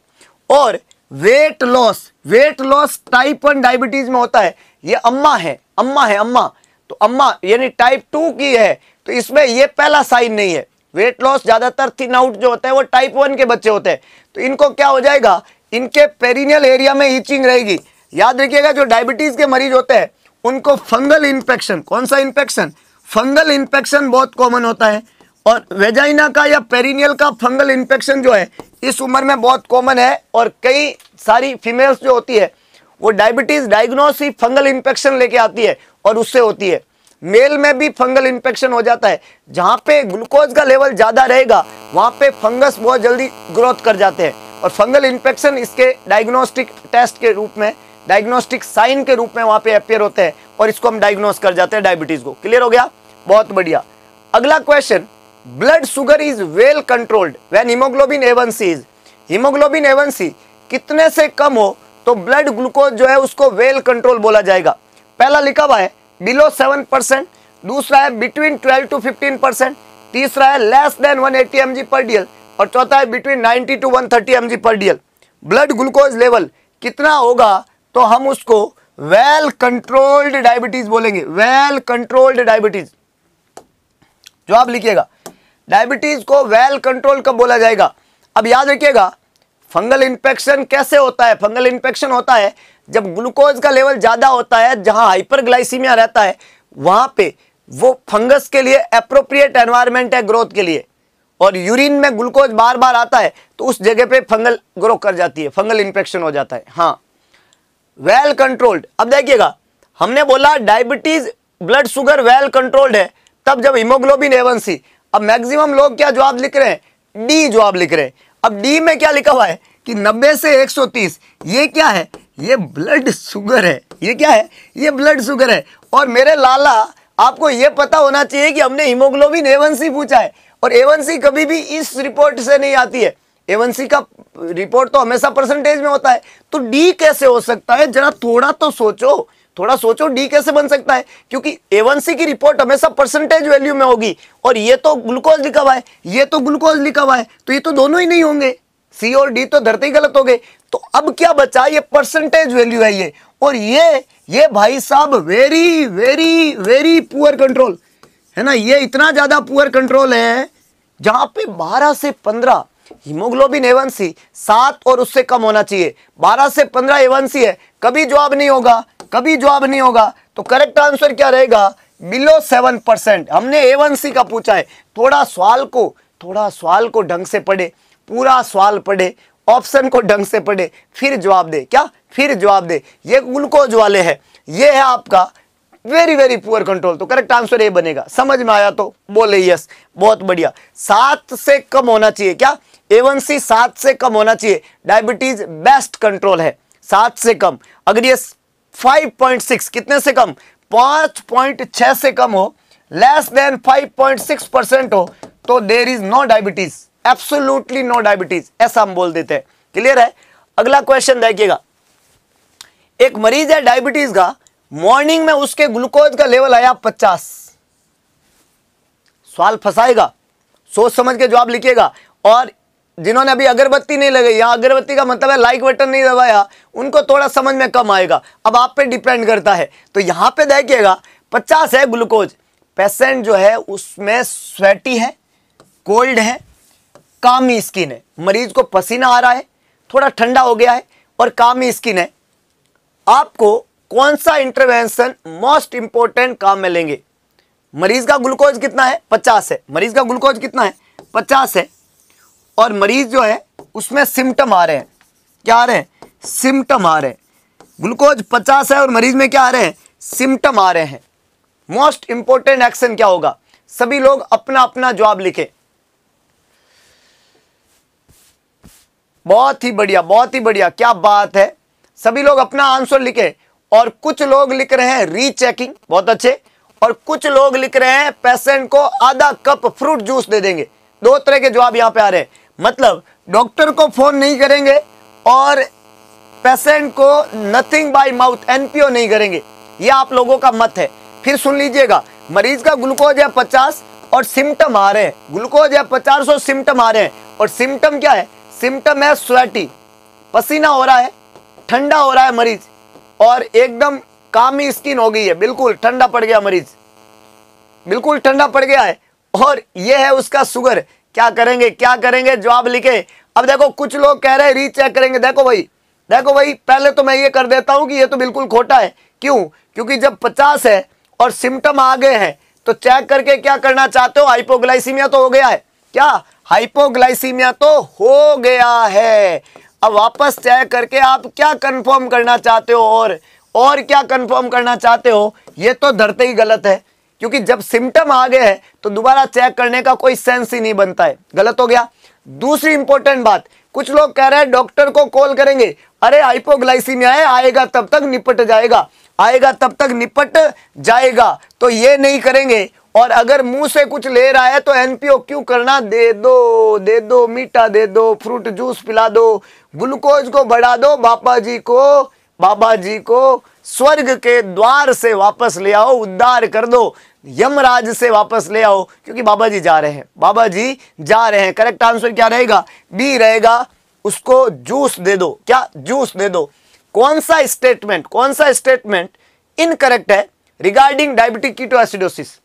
और weight loss weight loss type one diabetes में होता है ये अम्मा है अम्मा है अम्मा तो अम्मा यानी टाइप टू की है तो इसमें ये पहला साइन नहीं है वेट लॉस ज़्यादातर थिन आउट जो होता है वो टाइप वन के बच्चे होते हैं तो इनको क्या हो जाएगा इनके पेरिनियल एरिया में ईचिंग रहेगी याद रखिएगा जो डायबिटीज़ के मरीज होते हैं उनको फंगल इन्फेक्शन कौन सा इन्फेक्शन फंगल इन्फेक्शन बहुत कॉमन होता है और वेजाइना का या पेरिनियल का फंगल इन्फेक्शन जो है इस उम्र में बहुत कॉमन है और कई सारी फीमेल्स जो होती है वो डायबिटीज ही फंगल इंफेक्शन लेके आती है और उससे होती है मेल में भी फंगल इंफेक्शन हो जाता है जहां पे ग्लूकोज का लेवल ज़्यादा रहेगा वहां पे फंगस बहुत जल्दी ग्रोथ कर जाते हैं और फंगल इन्फेक्शन इसके डायग्नोस्टिक टेस्ट के रूप में डायग्नोस्टिक साइन के रूप में वहां पे अपेयर होते हैं और इसको हम डायग्नोस कर जाते हैं डायबिटीज़ को क्लियर हो गया बहुत बढ़िया अगला question blood sugar is well controlled when haemoglobin A one haemoglobin is A one कितने से कम हो तो ब्लड ग्लूकोज जो है उसको वेल कंट्रोल बोला जाएगा पहला लिखा हुआ है बिलो सेवन परसेंट दूसरा है between twelve to fifteen percent तीसरा है less than one eighty M per DL और चौथा है between ninety to one thirty M per DL blood glucose level कितना होगा तो हम उसको वेल कंट्रोल्ड डायबिटीज बोलेंगे वेल कंट्रोल्ड डायबिटीज जो आप लिखिएगा डायबिटीज को वेल कंट्रोल कब बोला जाएगा अब याद रखिएगा फंगल इन्फेक्शन कैसे होता है फंगल इन्फेक्शन होता है जब ग्लूकोज का लेवल ज़्यादा होता है जहाँ हाइपरग्लाइसीमिया रहता है वहाँ पे वो फंगस के लिए अप्रोप्रिएट एनवायरनमेंट है ग्रोथ के लिए और यूरिन में ग्लूकोज बार बार आता है तो उस जगह पे फंगल ग्रो कर जाती है फंगल इन्फेक्शन हो जाता है हाँ वेल कंट्रोल्ड अब देखिएगा हमने बोला diabetes blood sugar well controlled है तब जब हिमोग्लोबिन एवन अब मैक्सिमम लोग क्या जवाब लिख रहे हैं डी जवाब लिख रहे हैं अब डी में क्या लिखा हुआ है कि 90 से 130 ये क्या है ये ब्लड शुगर है ये क्या है ये ब्लड शुगर है और मेरे लाला आपको ये पता होना चाहिए कि हमने हीमोग्लोबिन एवनसी पूछा है और सी कभी भी इस रिपोर्ट से नहीं आती है सी का रिपोर्ट तो हमेशा परसेंटेज में होता है तो डी कैसे हो सकता है जरा थोड़ा तो सोचो थोड़ा सोचो डी कैसे बन सकता है क्योंकि एवनसी की रिपोर्ट हमेशा परसेंटेज वैल्यू में होगी और ये तो ग्लूकोज लिखा हुआ है ये तो ग्लूकोज लिखा हुआ है तो ये तो दोनों ही नहीं होंगे सी और डी तो धरते ही गलत हो गए तो अब क्या बचा ये परसेंटेज वैल्यू है ये और ये ये भाई साहब very very very poor control है ना ये इतना ज्यादा पुअर कंट्रोल है जहां पे 12 से 15 हीमोग्लोबिन एवनसी सात और उससे कम होना चाहिए 12 से 15 एवनसी है कभी जवाब नहीं होगा कभी जवाब नहीं होगा तो करेक्ट आंसर क्या रहेगा बिलो सेवन परसेंट हमने ए वन सी का पूछा है थोड़ा सवाल को थोड़ा सवाल को ढंग से पढ़े पूरा सवाल पढ़े ऑप्शन को ढंग से पढ़े फिर जवाब दे क्या फिर जवाब दे ये ग्लूकोज वाले है ये है आपका वेरी वेरी पुअर कंट्रोल तो करेक्ट आंसर ये बनेगा समझ में आया तो बोले यस बहुत बढ़िया सात से कम होना चाहिए क्या एवन सी सात से कम होना चाहिए डायबिटीज बेस्ट कंट्रोल है सात से कम अगर ये 5.6 कितने से कम 5.6 से कम हो लेस देन 5.6 परसेंट हो तो there is no diabetes absolutely no diabetes ऐसा हम बोल देते हैं क्लियर है अगला क्वेश्चन देखिएगा एक मरीज है डायबिटीज का मॉर्निंग में उसके ग्लूकोज का लेवल आया 50 सवाल फंसाएगा सोच समझ के जवाब लिखिएगा और जिन्होंने अभी अगरबत्ती नहीं लगाई या अगरबत्ती का मतलब है लाइक बटन नहीं दबाया उनको थोड़ा समझ में कम आएगा अब आप पे डिपेंड करता है तो यहाँ पे देखिएगा पचास है ग्लूकोज पेशेंट जो है उसमें स्वेटी है कोल्ड है कामी स्किन है मरीज को पसीना आ रहा है थोड़ा ठंडा हो गया है और कामी स्किन है आपको कौन सा इंटरवेंशन मोस्ट इंपॉर्टेंट काम में लेंगे मरीज का ग्लूकोज कितना है पचास है मरीज का ग्लूकोज कितना है पचास है और मरीज जो है उसमें सिम्टम आ रहे हैं क्या आ रहे हैं सिम्टम आ रहे हैं ग्लूकोज पचास है और मरीज में क्या आ रहे हैं सिम्टम आ रहे हैं मोस्ट इंपॉर्टेंट एक्शन क्या होगा सभी लोग अपना अपना जवाब लिखे बहुत ही बढ़िया बहुत ही बढ़िया क्या बात है सभी लोग अपना आंसर लिखे और कुछ लोग लिख रहे हैं रीचेकिंग बहुत अच्छे और कुछ लोग लिख रहे हैं पेशेंट को आधा कप फ्रूट जूस दे देंगे दो तरह के जवाब यहां पे आ रहे हैं मतलब डॉक्टर को फ़ोन नहीं करेंगे और पेशेंट को नथिंग बाय माउथ एनपीओ नहीं करेंगे ये आप लोगों का मत है फिर सुन लीजिएगा मरीज का ग्लूकोज है पचास और सिम्टम आ रहे हैं ग्लूकोज है पचास और सिम्टम आ रहे हैं और सिम्टम क्या है सिम्टम है स्वेटी पसीना हो रहा है ठंडा हो रहा है मरीज और एकदम कामी स्किन हो गई है बिल्कुल ठंडा पड़ गया मरीज बिल्कुल ठंडा पड़ गया है और यह है उसका शुगर क्या करेंगे क्या करेंगे जवाब लिखे अब देखो कुछ लोग कह रहे हैं रीचेक करेंगे देखो भाई देखो भाई पहले तो मैं ये कर देता हूं कि ये तो बिल्कुल खोटा है क्यों क्योंकि जब पचास है और सिम्टम आ गए हैं तो चेक करके क्या करना चाहते हो हाइपोग्लाइसीमिया तो हो गया है क्या हाइपोग्लाइसीमिया तो हो गया है अब वापस चेक करके आप क्या कंफर्म करना चाहते हो और और क्या कंफर्म करना चाहते हो ये तो धरते ही गलत है क्योंकि जब सिम्टम आ गए हैं तो दोबारा चेक करने का कोई सेंस ही नहीं बनता है गलत हो गया दूसरी इंपॉर्टेंट बात कुछ लोग कह रहे हैं डॉक्टर को कॉल करेंगे अरे हाइपोग्लाइसीमिया आए आएगा तब तक निपट जाएगा आएगा तब तक निपट जाएगा तो ये नहीं करेंगे और अगर मुंह से कुछ ले रहा है तो एनपीओ क्यों करना दे दो दे दो मीठा दे दो फ्रूट जूस पिला दो ग्लूकोज को बढ़ा दो बाबा जी को बाबा जी को स्वर्ग के द्वार से वापस ले आओ उद्धार कर दो यमराज से वापस ले आओ क्योंकि बाबा जी जा रहे हैं बाबा जी जा रहे हैं करेक्ट आंसर क्या रहेगा बी रहेगा उसको जूस दे दो क्या जूस दे दो कौन सा स्टेटमेंट कौन सा स्टेटमेंट इनकरेक्ट है regarding diabetic acidosis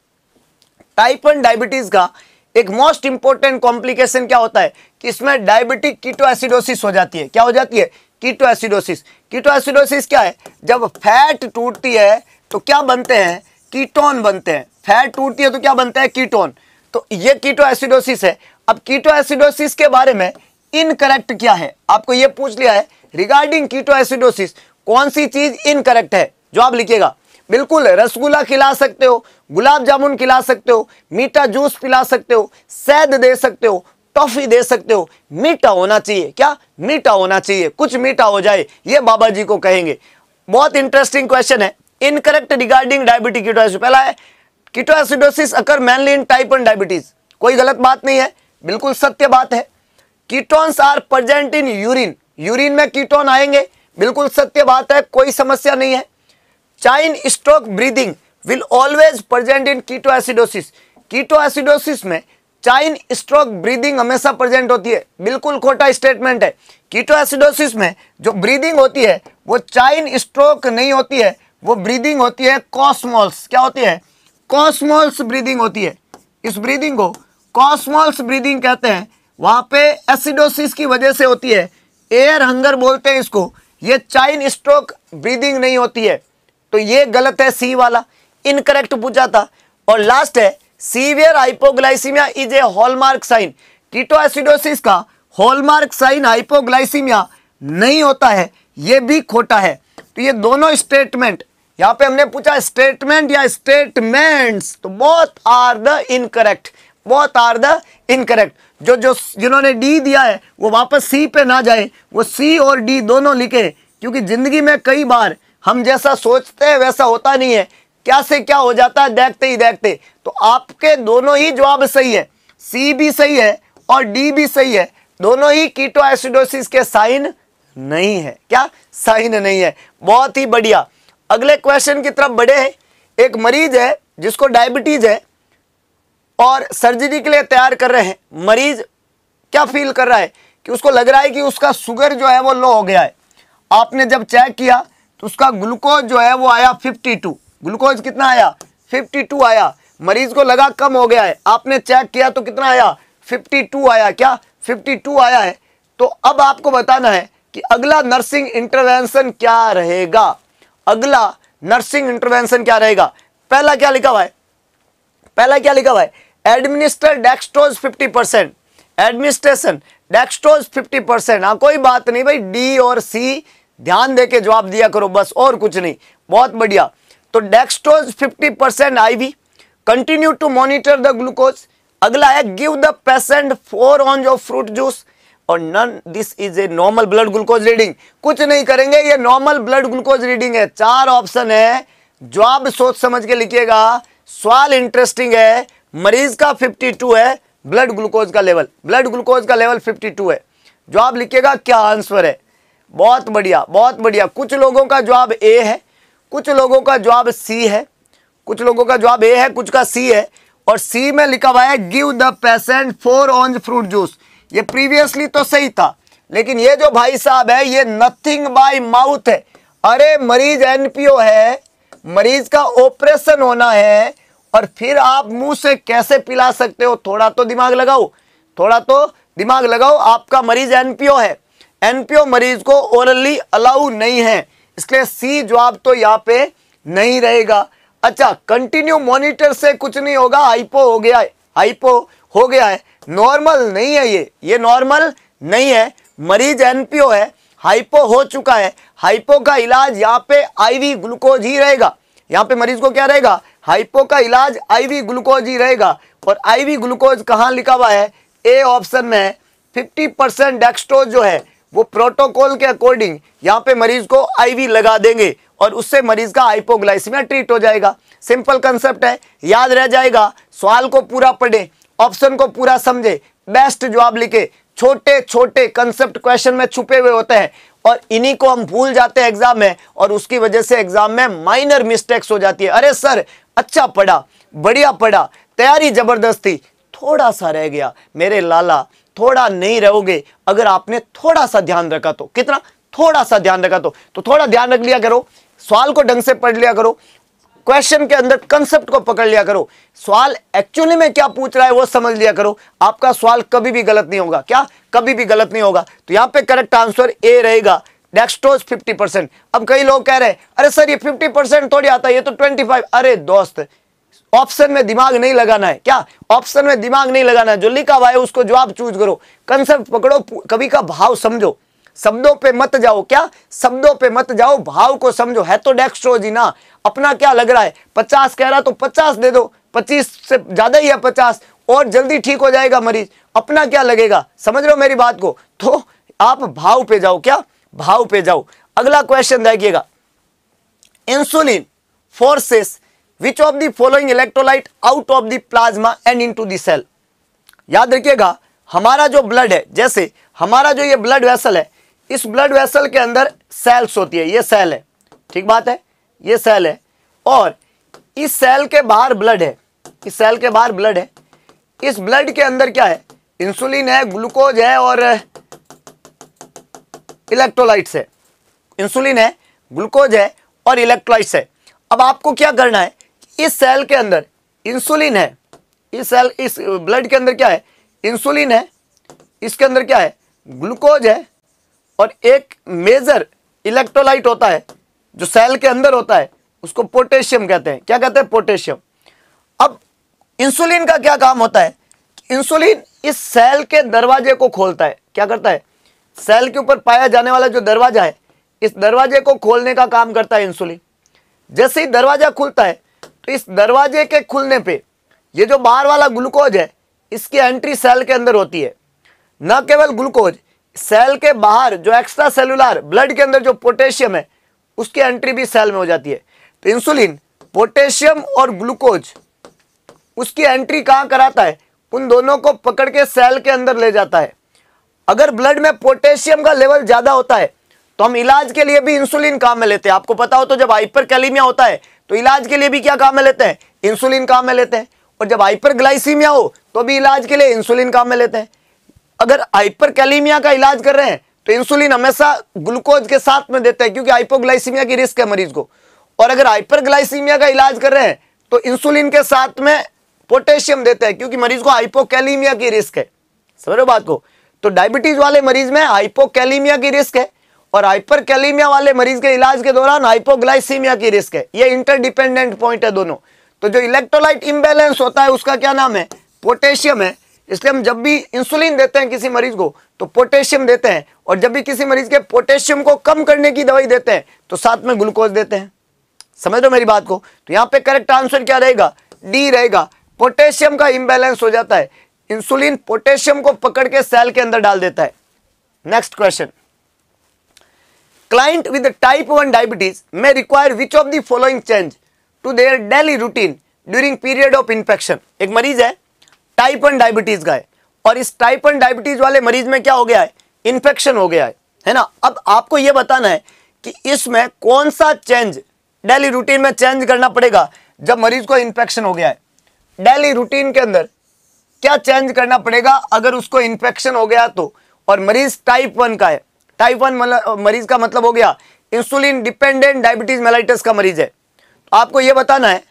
type one diabetes का एक मोस्ट इंपॉर्टेंट कॉम्प्लिकेशन क्या होता है कि इसमें डायबिटिक कीटो एसिडोसिस हो जाती है क्या हो जाती है कीटो एसिडोसिस कीटो एसिडोसिस क्या है जब फैट टूटती है तो क्या बनते हैं कीटोन बनते हैं फैट टूटती है तो क्या बनता है कीटोन तो ये कीटो एसिडोसिस है अब कीटो एसिडोसिस के बारे में इनकरेक्ट क्या है आपको ये पूछ लिया है रिगार्डिंग कीटो एसिडोसिस कौन सी चीज इनकरेक्ट है जो आप लिखिएगा बिल्कुल रसगुल्ला खिला सकते हो गुलाब जामुन खिला सकते हो मीठा जूस पिला सकते हो सैद दे सकते हो टॉफी दे सकते हो मीठा होना चाहिए क्या मीठा होना चाहिए कुछ मीठा हो जाए ये बाबा जी को कहेंगे बहुत इंटरेस्टिंग क्वेश्चन है इनकरेक्ट रिगार्डिंग डायबिटिक कीटोएसिड पहला है ketoacidosis occur mainly in type one diabetes कोई गलत बात नहीं है बिल्कुल सत्य बात है ketones are present in urine urine में कीटोन आएंगे बिल्कुल सत्य बात है कोई समस्या नहीं है Cheyne stroke breathing will always present in ketoacidosis ketoacidosis में चाइन स्ट्रोक ब्रीदिंग हमेशा प्रेजेंट होती है बिल्कुल खोटा स्टेटमेंट है कीटो एसिडोसिस में जो ब्रीदिंग होती है वो चाइन स्ट्रोक नहीं होती है वो ब्रीदिंग होती है कॉस्मोल्स क्या होती है कॉस्मोल्स ब्रीदिंग होती है इस ब्रीदिंग को कॉस्मोल्स ब्रीदिंग कहते हैं वहां पे एसिडोसिस की वजह से होती है एयर हंगर बोलते हैं इसको ये चाइन स्ट्रोक ब्रीदिंग नहीं होती है तो ये गलत है सी वाला इनकरेक्ट पूछा था और लास्ट है severe hypoglycaemia is a hallmark sign keto acidosis का हॉलमार्क साइन हाइपोग्लाइसीमिया नहीं होता है ये भी खोटा है तो ये दोनों स्टेटमेंट यहां पे हमने पूछा स्टेटमेंट या स्टेटमेंट्स तो both are the incorrect both are the incorrect जो जो जिन्होंने डी दिया है वो वापस सी पे ना जाए वो सी और डी दोनों लिखे क्योंकि ज़िंदगी में कई बार हम जैसा सोचते हैं वैसा होता नहीं है क्या से क्या हो जाता है देखते ही देखते तो आपके दोनों ही जवाब सही है सी भी सही है और डी भी सही है दोनों ही कीटो एसिडोसिस के साइन नहीं है क्या साइन नहीं है बहुत ही बढ़िया अगले क्वेश्चन की तरफ बढ़े हैं एक मरीज है जिसको डायबिटीज है और सर्जरी के लिए तैयार कर रहे हैं मरीज क्या फील कर रहा है कि उसको लग रहा है कि उसका शुगर जो है वो लो हो गया है आपने जब चेक किया तो उसका ग्लूकोज जो है वो आया 52 ग्लूकोज कितना आया 52 आया मरीज को लगा कम हो गया है आपने चेक किया तो कितना आया 52 आया क्या 52 आया है तो अब आपको बताना है कि अगला नर्सिंग इंटरवेंशन क्या रहेगा अगला नर्सिंग इंटरवेंशन क्या रहेगा पहला क्या लिखा हुआ है पहला क्या लिखा हुआ है administer dextrose fifty percent administration dextrose fifty percent हाँ कोई बात नहीं भाई डी और सी ध्यान दे के जवाब दिया करो बस और कुछ नहीं बहुत बढ़िया तो dextrose fifty percent I V continue to monitor the glucose अगला है give the patient four on जो फ्रूट जूस और none this is a normal blood glucose reading कुछ नहीं करेंगे ये नॉर्मल ब्लड ग्लूकोज रीडिंग है चार ऑप्शन है जो आप सोच समझ के लिखिएगा सवाल इंटरेस्टिंग है मरीज का 52 है ब्लड ग्लूकोज का लेवल ब्लड ग्लूकोज का लेवल 52 है जो आप लिखिएगा क्या आंसर है बहुत बढ़िया बहुत बढ़िया कुछ लोगों का जवाब ए है कुछ लोगों का जवाब सी है कुछ लोगों का जवाब ए है कुछ का सी है और सी में लिखा हुआ है give the patient four on fruit juice ये प्रीवियसली तो सही था लेकिन ये जो भाई साहब है ये नथिंग बाय माउथ है अरे मरीज एनपीओ है मरीज का ऑपरेशन होना है और फिर आप मुंह से कैसे पिला सकते हो थोड़ा तो दिमाग लगाओ थोड़ा तो दिमाग लगाओ आपका मरीज एनपीओ है एनपीओ मरीज को ओरली अलाउ नहीं है इसलिए सी जवाब तो यहाँ पे नहीं रहेगा अच्छा कंटिन्यू मॉनिटर से कुछ नहीं होगा हाइपो हो गया है हाइपो हो गया है नॉर्मल नहीं है ये ये नॉर्मल नहीं है मरीज एनपीओ है हाइपो हो चुका है हाइपो का इलाज यहाँ पे आईवी ग्लूकोज ही रहेगा यहाँ पे मरीज को क्या रहेगा हाइपो का इलाज आईवी ग्लूकोज ही रहेगा और आईवी ग्लूकोज कहाँ लिखा हुआ है ए ऑप्शन में है फिफ्टी परसेंट डेक्स्ट्रोज जो है वो प्रोटोकॉल के अकॉर्डिंग यहाँ पे मरीज को आईवी लगा देंगे और उससे मरीज का हाइपोग्लाइसिमिया ट्रीट हो जाएगा सिंपल कंसेप्ट है याद रह जाएगा सवाल को पूरा पढ़े ऑप्शन को पूरा समझे बेस्ट जवाब लिखे छोटे छोटे कंसेप्ट क्वेश्चन में छुपे हुए होते हैं और इन्हीं को हम भूल जाते हैं एग्जाम में और उसकी वजह से एग्जाम में माइनर मिस्टेक्स हो जाती है अरे सर अच्छा पढ़ा बढ़िया पढ़ा तैयारी जबरदस्ती थोड़ा सा रह गया मेरे लाला थोड़ा नहीं रहोगे अगर आपने थोड़ा सा ध्यान रखा तो कितना थोड़ा सा ध्यान रखा तो तो थोड़ा ध्यान रख लिया करो सवाल को ढंग से पढ़ लिया करो क्वेश्चन के अंदर कंसेप्ट को पकड़ लिया करो सवाल एक्चुअली में क्या पूछ रहा है वो समझ लिया करो आपका सवाल कभी भी गलत नहीं होगा क्या कभी भी गलत नहीं होगा तो यहाँ पे करेक्ट आंसर ए रहेगा डेक्सट्रोज 50 परसेंट अब कई लोग कह रहे हैं अरे सर ये 50 परसेंट थोड़ी आता है ये तो 25 अरे दोस्त ऑप्शन में दिमाग नहीं लगाना है क्या ऑप्शन में दिमाग नहीं लगाना है जो लिखा हुआ है उसको जवाब चूज करो कंसेप्ट पकड़ो कभी का भाव समझो शब्दों पे मत जाओ क्या शब्दों पे मत जाओ भाव को समझो है तो डेक्स्ट्रोजी ना अपना क्या लग रहा है पचास कह रहा तो पचास दे दो पच्चीस से ज़्यादा ही है पचास और जल्दी ठीक हो जाएगा मरीज अपना क्या लगेगा समझ रहे हो मेरी बात को तो आप भाव पे जाओ क्या भाव पे जाओ अगला क्वेश्चन देखिएगा insulin forces which of the following electrolyte out of the plasma and into cell याद रखिएगा हमारा जो ब्लड है जैसे हमारा जो ये ब्लड वेसल है इस ब्लड वेसल के अंदर सेल्स होती है ये सेल है ठीक बात है ये सेल है और इस सेल के बाहर ब्लड है इस सेल के बाहर ब्लड है इस ब्लड के अंदर क्या है इंसुलिन है ग्लूकोज है और इलेक्ट्रोलाइट्स है इंसुलिन है ग्लूकोज है और इलेक्ट्रोलाइट्स है अब आपको क्या करना है इस सेल के अंदर इंसुलिन है इस सेल इस ब्लड के अंदर क्या है इंसुलिन है इसके अंदर क्या है ग्लूकोज है और एक मेजर इलेक्ट्रोलाइट होता है जो सेल के अंदर होता है उसको पोटेशियम कहते हैं क्या कहते हैं पोटेशियम अब इंसुलिन का क्या काम होता है इंसुलिन इस सेल के दरवाजे को खोलता है क्या करता है सेल के ऊपर पाया जाने वाला जो दरवाजा है इस दरवाजे को खोलने का काम करता है इंसुलिन जैसे ही दरवाजा खुलता है तो इस दरवाजे के खुलने पे ये जो बाहर वाला ग्लूकोज है इसकी एंट्री सेल के अंदर होती है न केवल ग्लूकोज सेल के बाहर जो एक्स्ट्रा सेलुलर ब्लड के अंदर जो पोटेशियम है उसकी एंट्री भी सेल में हो जाती है तो इंसुलिन पोटेशियम और ग्लूकोज उसकी एंट्री कहां कराता है उन दोनों को पकड़ के सेल के अंदर ले जाता है अगर ब्लड में पोटेशियम का लेवल ज़्यादा होता है तो हम इलाज के लिए भी इंसुलिन काम में लेते हैं आपको पता हो तो जब हाइपर होता है तो इलाज के लिए भी क्या काम में लेते हैं इंसुलिन काम में लेते हैं और जब हाइपर हो तो भी इलाज के लिए इंसुलिन काम में लेते हैं अगर हाइपरकैलीमिया का इलाज कर रहे हैं तो इंसुलिन हमेशा ग्लूकोज के साथ में देते हैं क्योंकि हाइपोग्लाइसीमिया की रिस्क है मरीज को और अगर हाइपरग्लाइसीमिया का इलाज कर रहे हैं तो इंसुलिन के साथ में पोटेशियम देते हैं क्योंकि मरीज को हाइपोकैलीमिया की रिस्क है समझ रहे बात को तो डायबिटीज वाले मरीज में हाइपोकैलीमिया की रिस्क है और हाइपरकैलीमिया वाले मरीज के इलाज के दौरान हाइपोग्लाइसीमिया की रिस्क है ये इंटरडिपेंडेंट पॉइंट है दोनों तो जो इलेक्ट्रोलाइट इम्बेलेंस होता है उसका क्या नाम है पोटेशियम है इसलिए हम जब भी इंसुलिन देते हैं किसी मरीज को तो पोटेशियम देते हैं और जब भी किसी मरीज के पोटेशियम को कम करने की दवाई देते हैं तो साथ में ग्लूकोज देते हैं समझ लो मेरी बात को तो यहाँ पे करेक्ट आंसर क्या रहेगा डी रहेगा पोटेशियम का इंबैलेंस हो जाता है इंसुलिन पोटेशियम को पकड़ के सेल के अंदर डाल देता है next question client with type one diabetes में require which of the following change to their daily routine during period of infection एक मरीज है टाइप वन डायबिटीज का है और इस टाइप वन डायबिटीज वाले मरीज में क्या हो गया है इन्फेक्शन हो गया है है ना अब आपको यह बताना है कि इसमें कौन सा चेंज डेली रूटीन में चेंज करना पड़ेगा जब मरीज को इन्फेक्शन हो गया है डेली रूटीन के अंदर क्या चेंज करना पड़ेगा अगर उसको इन्फेक्शन हो गया तो और मरीज टाइप वन का है टाइप वन मतलब, मरीज का मतलब हो गया इंसुलिन डिपेंडेंट डायबिटीज मेलाइटिस का मरीज है तो आपको यह बताना है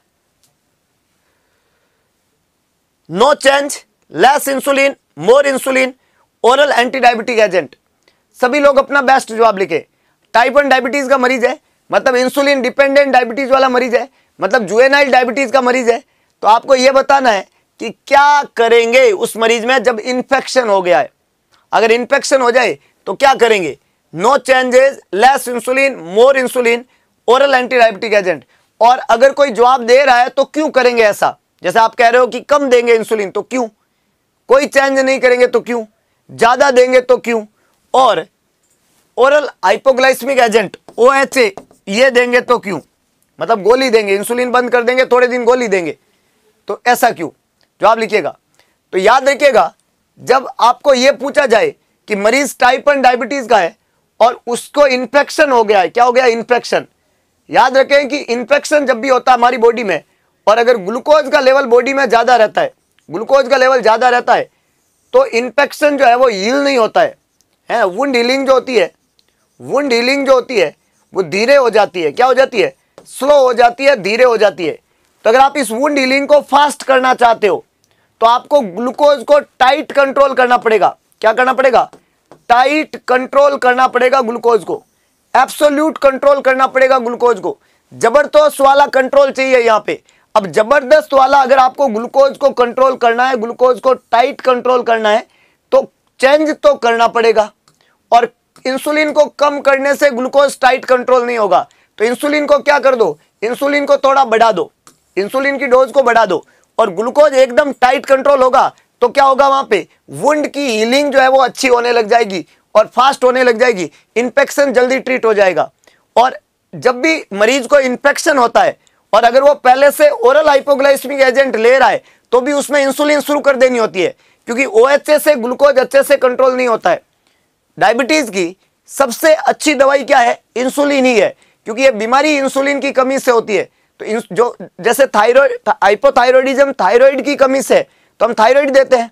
no change less insulin more insulin oral anti diabetic agent सभी लोग अपना बेस्ट जवाब लिखे टाइप वन डायबिटीज़ का मरीज है मतलब इंसुलिन डिपेंडेंट डायबिटीज़ वाला मरीज है मतलब जुएनाइल डायबिटीज़ का मरीज है तो आपको यह बताना है कि क्या करेंगे उस मरीज में जब इंफेक्शन हो गया है अगर इंफेक्शन हो जाए तो क्या करेंगे no changes less insulin more insulin oral anti diabetic agent और अगर कोई जवाब दे रहा है तो क्यों करेंगे ऐसा जैसे आप कह रहे हो कि कम देंगे इंसुलिन तो क्यों कोई चेंज नहीं करेंगे तो क्यों ज़्यादा देंगे तो क्यों और ओरल हाइपोग्लाइसमिक एजेंट ओ ये देंगे तो क्यों मतलब गोली देंगे इंसुलिन बंद कर देंगे थोड़े दिन गोली देंगे तो ऐसा क्यों जो आप लिखिएगा तो याद रखिएगा जब आपको ये पूछा जाए कि मरीज टाइप वन डायबिटीज़ का है और उसको इन्फेक्शन हो गया है क्या हो गया इन्फेक्शन याद रखें कि इन्फेक्शन जब भी होता है हमारी बॉडी में और अगर ग्लूकोज का लेवल बॉडी में ज़्यादा रहता है ग्लूकोज का लेवल ज़्यादा रहता है तो इन्फेक्शन जो है वो हील नहीं होता है है वुंड हीलिंग जो होती है वुंड हीलिंग जो होती है वो धीरे हो जाती है क्या हो जाती है स्लो हो जाती है धीरे हो जाती है तो अगर आप इस वुंड हीलिंग को फास्ट करना चाहते हो तो आपको ग्लूकोज को टाइट कंट्रोल करना पड़ेगा क्या करना पड़ेगा टाइट कंट्रोल करना पड़ेगा ग्लूकोज को एब्सोल्यूट कंट्रोल करना पड़ेगा ग्लूकोज को जबरदस्त वाला कंट्रोल चाहिए यहाँ पे अब जबरदस्त वाला अगर आपको ग्लूकोज को कंट्रोल करना है ग्लूकोज को टाइट कंट्रोल करना है तो चेंज तो करना पड़ेगा और इंसुलिन को कम करने से ग्लूकोज टाइट कंट्रोल नहीं होगा तो इंसुलिन को क्या कर दो इंसुलिन को थोड़ा बढ़ा दो इंसुलिन की डोज को बढ़ा दो और ग्लूकोज एकदम टाइट कंट्रोल होगा तो क्या होगा वहां पे वुंड की हीलिंग जो है वो अच्छी होने लग जाएगी और फास्ट होने लग जाएगी इंफेक्शन जल्दी ट्रीट हो जाएगा और जब भी मरीज को इंफेक्शन होता है और अगर वो पहले से ओरल हाइपोग्लाइसमिक एजेंट ले रहा है तो भी उसमें इंसुलिन शुरू कर देनी होती है क्योंकि ओ से ग्लूकोज अच्छे से कंट्रोल नहीं होता है डायबिटीज़ की सबसे अच्छी दवाई क्या है इंसुलिन ही है क्योंकि ये बीमारी इंसुलिन की कमी से होती है तो जो जैसे थायराइड हाइपोथायरॉयडिज्म थायराइड की कमी से तो हम थायराइड देते हैं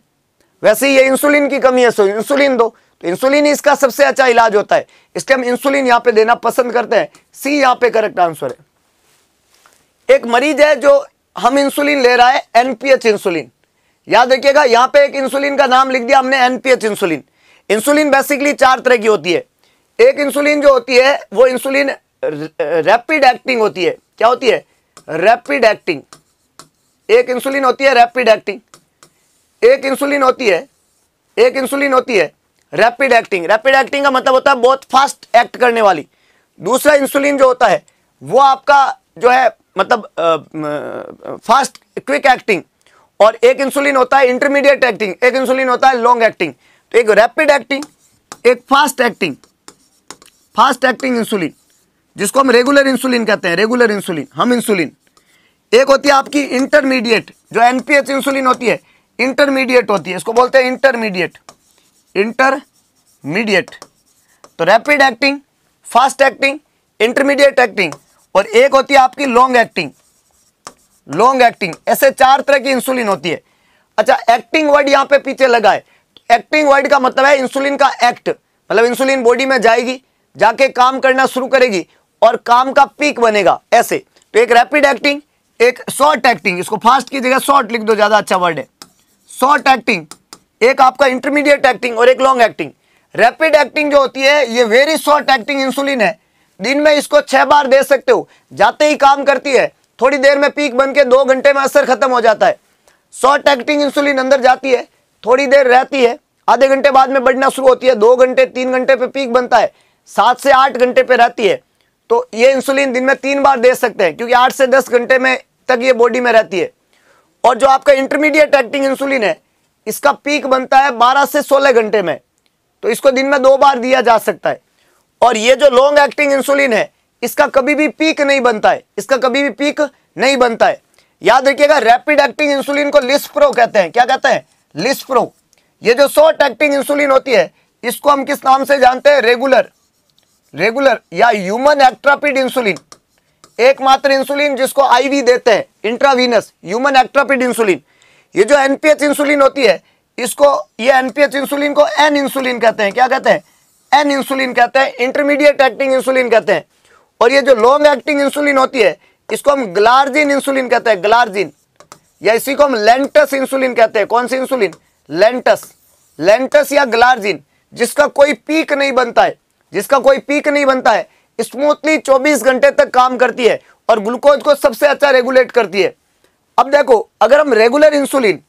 वैसे ही ये इंसुलिन की कमी है सो इंसुलिन दो तो इंसुलिन इसका सबसे अच्छा इलाज होता है इसलिए हम इंसुलिन यहाँ पे देना पसंद करते हैं सी यहाँ पे करेक्ट आंसर है एक मरीज है जो हम इंसुलिन ले रहा है एनपीएच इंसुलिन याद रखिएगा यहां पे एक इंसुलिन का नाम लिख दिया हमने एनपीएच इंसुलिन इंसुलिन बेसिकली चार तरह की होती है एक इंसुलिन जो होती है वो इंसुलिन रैपिड एक्टिंग होती है क्या होती है रैपिड एक्टिंग एक इंसुलिन होती है रैपिड एक्टिंग एक इंसुलिन होती है एक इंसुलिन होती है रैपिड एक्टिंग रैपिड एक्टिंग का मतलब होता है बहुत फास्ट एक्ट करने वाली दूसरा इंसुलिन जो होता है वो आपका जो है मतलब फास्ट क्विक एक्टिंग और एक इंसुलिन होता है इंटरमीडिएट एक्टिंग एक इंसुलिन होता है लॉन्ग एक्टिंग तो एक रैपिड एक्टिंग एक fast acting fast acting insulin जिसको हम रेगुलर इंसुलिन कहते हैं रेगुलर इंसुलिन हम इंसुलिन एक होती है आपकी इंटरमीडिएट जो एनपीएच इंसुलिन होती है इंटरमीडिएट होती है इसको बोलते हैं इंटरमीडिएट इंटरमीडिएट तो rapid acting fast acting intermediate acting और एक होती है आपकी लॉन्ग एक्टिंग लॉन्ग एक्टिंग ऐसे चार तरह की इंसुलिन होती है अच्छा एक्टिंग वर्ड यहां पे पीछे लगा है एक्टिंग वर्ड का मतलब है इंसुलिन का एक्ट मतलब इंसुलिन बॉडी में जाएगी जाके काम करना शुरू करेगी और काम का पीक बनेगा ऐसे तो एक रैपिड एक्टिंग एक शॉर्ट एक्टिंग इसको फास्ट की जगह शॉर्ट लिख दो ज़्यादा अच्छा वर्ड है शॉर्ट एक्टिंग एक आपका इंटरमीडिएट एक्टिंग और एक लॉन्ग एक्टिंग रैपिड एक्टिंग जो होती है ये वेरी शॉर्ट एक्टिंग इंसुलिन है दिन में इसको छह बार दे सकते हो जाते ही काम करती है थोड़ी देर में पीक बन के दो घंटे में असर खत्म हो जाता है शॉर्ट एक्टिंग इंसुलिन अंदर जाती है थोड़ी देर रहती है आधे घंटे बाद में बढ़ना शुरू होती है दो घंटे तीन घंटे पे पीक बनता है सात से आठ घंटे पे रहती है तो ये इंसुलिन दिन में तीन बार दे सकते हैं क्योंकि आठ से दस घंटे में तक ये बॉडी में रहती है और जो आपका इंटरमीडिएट एक्टिंग इंसुलिन है इसका पीक बनता है बारह से सोलह घंटे में तो इसको दिन में दो बार दिया जा सकता है और ये जो लॉन्ग एक्टिंग इंसुलिन है इसका कभी भी पीक नहीं बनता है इसका कभी भी पीक नहीं बनता है याद रखिएगा रैपिड एक्टिंग इंसुलिन को लिस्प्रो कहते हैं क्या कहते हैं लिस्प्रो ये जो शॉर्ट एक्टिंग इंसुलिन होती है इसको हम किस नाम से जानते हैं रेगुलर रेगुलर या ह्यूमन एक्ट्रापिड इंसुलिन एकमात्र इंसुलिन जिसको आईवी देते हैं इंट्रावीनस ह्यूमन एक्ट्रापिड इंसुलिन ये जो एनपीएच इंसुलिन होती है इसको ये एनपीएच इंसुलिन को एन इंसुलिन कहते हैं क्या कहते हैं एन इंसुलिन कहते हैं इंटरमीडिएट एक्टिंग इंसुलिन कहते हैं और ये जो लॉन्ग एक्टिंग इंसुलिन होती है इसको हम ग्लार्जिन इंसुलिन कहते हैं ग्लार्जिन या इसी को हम लेंटस इंसुलिन कहते हैं कौन सी इंसुलिन लेंटस लेंटस या ग्लार्जिन जिसका कोई पीक नहीं बनता है जिसका कोई पीक नहीं बनता है स्मूथली 24 घंटे तक काम करती है और ग्लूकोज को सबसे अच्छा रेगुलेट करती है अब देखो अगर हम रेगुलर इंसुलिन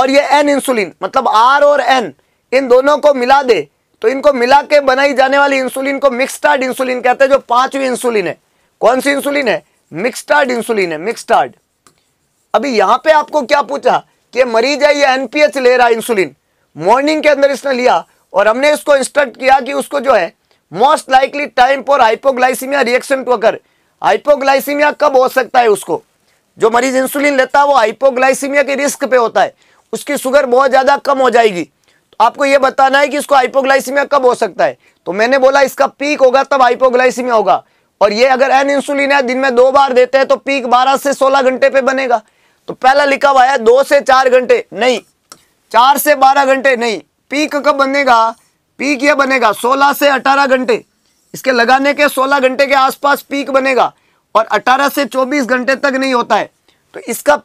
और ये एन इंसुलिन मतलब आर और एन इन दोनों को मिला दे तो इनको मिला के बनाई जाने वाली इंसुलिन को मिक्सटार्ड इंसुलिन कहते हैं जो पांचवी इंसुलिन है कौन सी इंसुलिन है मिक्सटार्ड इंसुलिन है मिक्सटार्ड अभी यहां पे आपको क्या पूछा कि मरीज है ये एनपीएच ले रहा है इंसुलिन मॉर्निंग के अंदर इसने लिया और हमने इसको इंस्ट्रक्ट किया कि उसको जो है most likely time for hypoglycaemia reaction to अगर हाइपोग्लाइसीमिया कब हो सकता है उसको जो मरीज इंसुलिन लेता है वो हाइपोग्लाइसीमिया के रिस्क पे होता है उसकी शुगर बहुत ज़्यादा कम हो जाएगी आपको यह बताना है कि इसको हाइपोग्लाइसीमिया कब हो सकता है तो मैंने बोला इसका पीक होगा तब हाइपोग्लाइसीमिया होगा और ये अगर एन इंसुलिन है दिन में दो बार देते हैं तो पीक 12 से 16 घंटे पे बनेगा तो पहला लिखा हुआ है दो से चार घंटे नहीं चार से बारह घंटे नहीं पीक कब बनेगा पीक ये बनेगा सोलह से अठारह घंटे इसके लगाने के सोलह घंटे के आसपास पीक बनेगा और अठारह से चौबीस घंटे तक नहीं होता है तो इसका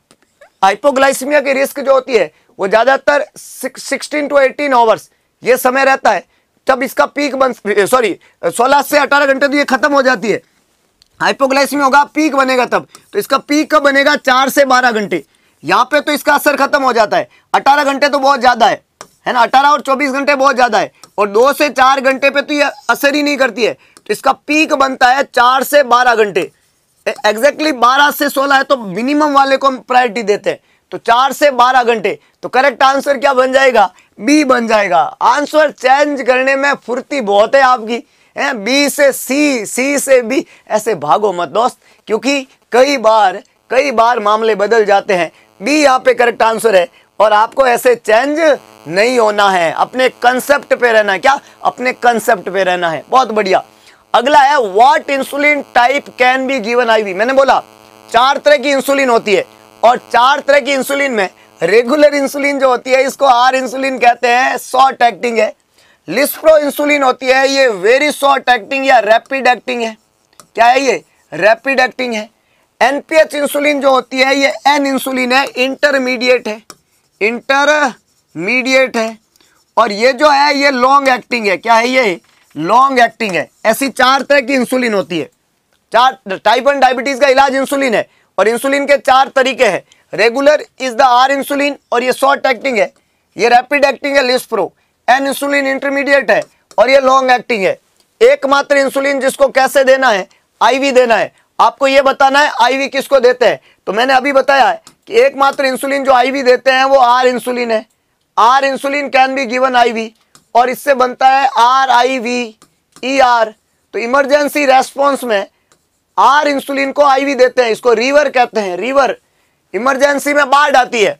हाइपोग्लाइसीमिया की रिस्क जो होती है वो ज़्यादातर सिक्सटीन टू एटीन आवर्स ये समय रहता है तब इसका पीक बन सॉरी सोलह से अठारह घंटे तो ये खत्म हो जाती है में होगा पीक बनेगा तब तो इसका पीक कब बनेगा चार से बारह घंटे यहाँ पे तो इसका असर खत्म हो जाता है अठारह घंटे तो बहुत ज़्यादा है है ना अठारह और चौबीस घंटे बहुत ज़्यादा है और दो से चार घंटे पे तो ये असर ही नहीं करती है तो इसका पीक बनता है चार से बारह घंटे एग्जैक्टली बारह से सोलह है तो मिनिमम वाले को हम प्रायोरिटी देते हैं तो चार से बारह घंटे तो करेक्ट आंसर क्या बन जाएगा बी बन जाएगा आंसर चेंज करने में फुर्ती बहुत है आपकी है बी से सी सी से बी ऐसे भागो मत दोस्त क्योंकि कई बार कई बार मामले बदल जाते हैं बी यहाँ पे करेक्ट आंसर है और आपको ऐसे चेंज नहीं होना है अपने कंसेप्ट पे रहना है क्या अपने कंसेप्ट पे रहना है बहुत बढ़िया अगला है what insulin type can be given IV मैंने बोला चार तरह की इंसुलिन होती है और चार तरह की इंसुलिन में रेगुलर इंसुलिन जो होती है इसको आर इंसुलिन कहते हैं शॉर्ट एक्टिंग है लिस्प्रो इंसुलिन होती है ये वेरी शॉर्ट एक्टिंग या रैपिड एक्टिंग है क्या है ये रैपिड एक्टिंग है एनपीएच इंसुलिन जो होती है ये एन इंसुलिन है इंटरमीडिएट है इंटरमीडिएट है और ये जो है ये लॉन्ग एक्टिंग है क्या है ये लॉन्ग एक्टिंग है ऐसी चार तरह की इंसुलिन होती है चार टाइप वन डायबिटीज़ का इलाज इंसुलिन है और इंसुलिन के चार तरीके हैं regular is the R insulin और ये शॉर्ट एक्टिंग है ये रैपिड एक्टिंग है लिस्प्रो एन इंसुलिन इंटरमीडिएट है और ये लॉन्ग एक्टिंग है एकमात्र इंसुलिन जिसको कैसे देना है आईवी देना है आपको ये बताना है आईवी किसको देते हैं तो मैंने अभी बताया है कि एकमात्र इंसुलिन जो आईवी देते हैं वो आर इंसुलिन है R insulin can be given IV और इससे बनता है R I V E R तो इमरजेंसी रेस्पॉन्स में आर इंसुलिन को आईवी देते हैं इसको रिवर कहते हैं रिवर इमरजेंसी में बाढ़ आती है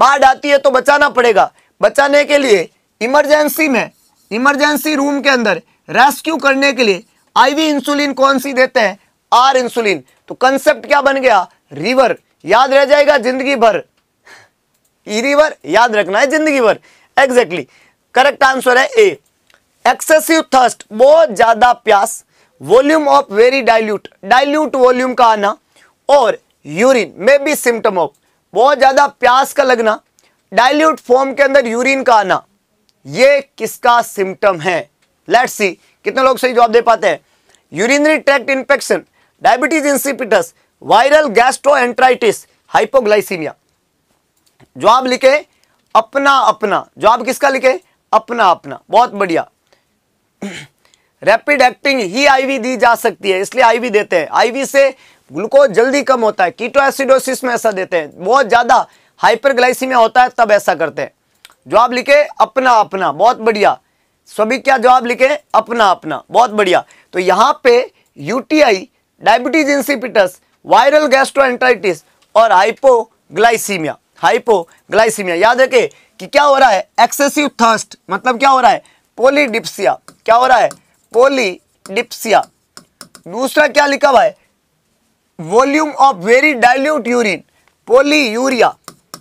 बाढ़ आती है तो बचाना पड़ेगा बचाने के लिए इमरजेंसी में इमरजेंसी रूम के अंदर रेस्क्यू करने के लिए आईवी इंसुलिन कौन सी देते हैं आर इंसुलिन तो कंसेप्ट क्या बन गया रिवर याद रह जाएगा जिंदगी भर रिवर याद रखना है जिंदगी भर एग्जैक्टली करेक्ट आंसर है ए एक्सेसिव थर्स्ट बहुत ज्यादा प्यास volume of very dilute dilute volume का आना और यूरिन में भी सिम्टम ऑफ बहुत ज़्यादा प्यास का लगना डाइल्यूट फॉर्म के अंदर यूरिन का आना ये किसका सिम्टम है लेट्स सी कितने लोग सही जवाब दे पाते हैं urinary tract infection diabetes insipidus viral gastroenteritis hypoglycaemia जवाब लिखे अपना अपना जवाब किसका लिखे अपना अपना बहुत बढ़िया रैपिड एक्टिंग ही आईवी दी जा सकती है इसलिए आईवी देते हैं आईवी से ग्लूकोज जल्दी कम होता है कीटो एसिडोसिस में ऐसा देते हैं बहुत ज़्यादा में होता है तब ऐसा करते हैं जवाब लिखे अपना अपना बहुत बढ़िया सभी क्या जवाब लिखे अपना अपना बहुत बढ़िया तो यहाँ पे UTI diabetes insipidus viral gastroenteritis और हाइपोग्लाइसीमिया हाइपोग्लाइसीमिया याद रखे कि क्या हो रहा है एक्सेसिव थर्स्ट मतलब क्या हो रहा है पोलीडिप्सिया क्या हो रहा है पोलीडिप्सिया दूसरा क्या लिखा हुआ है volume of very dilute urine polyuria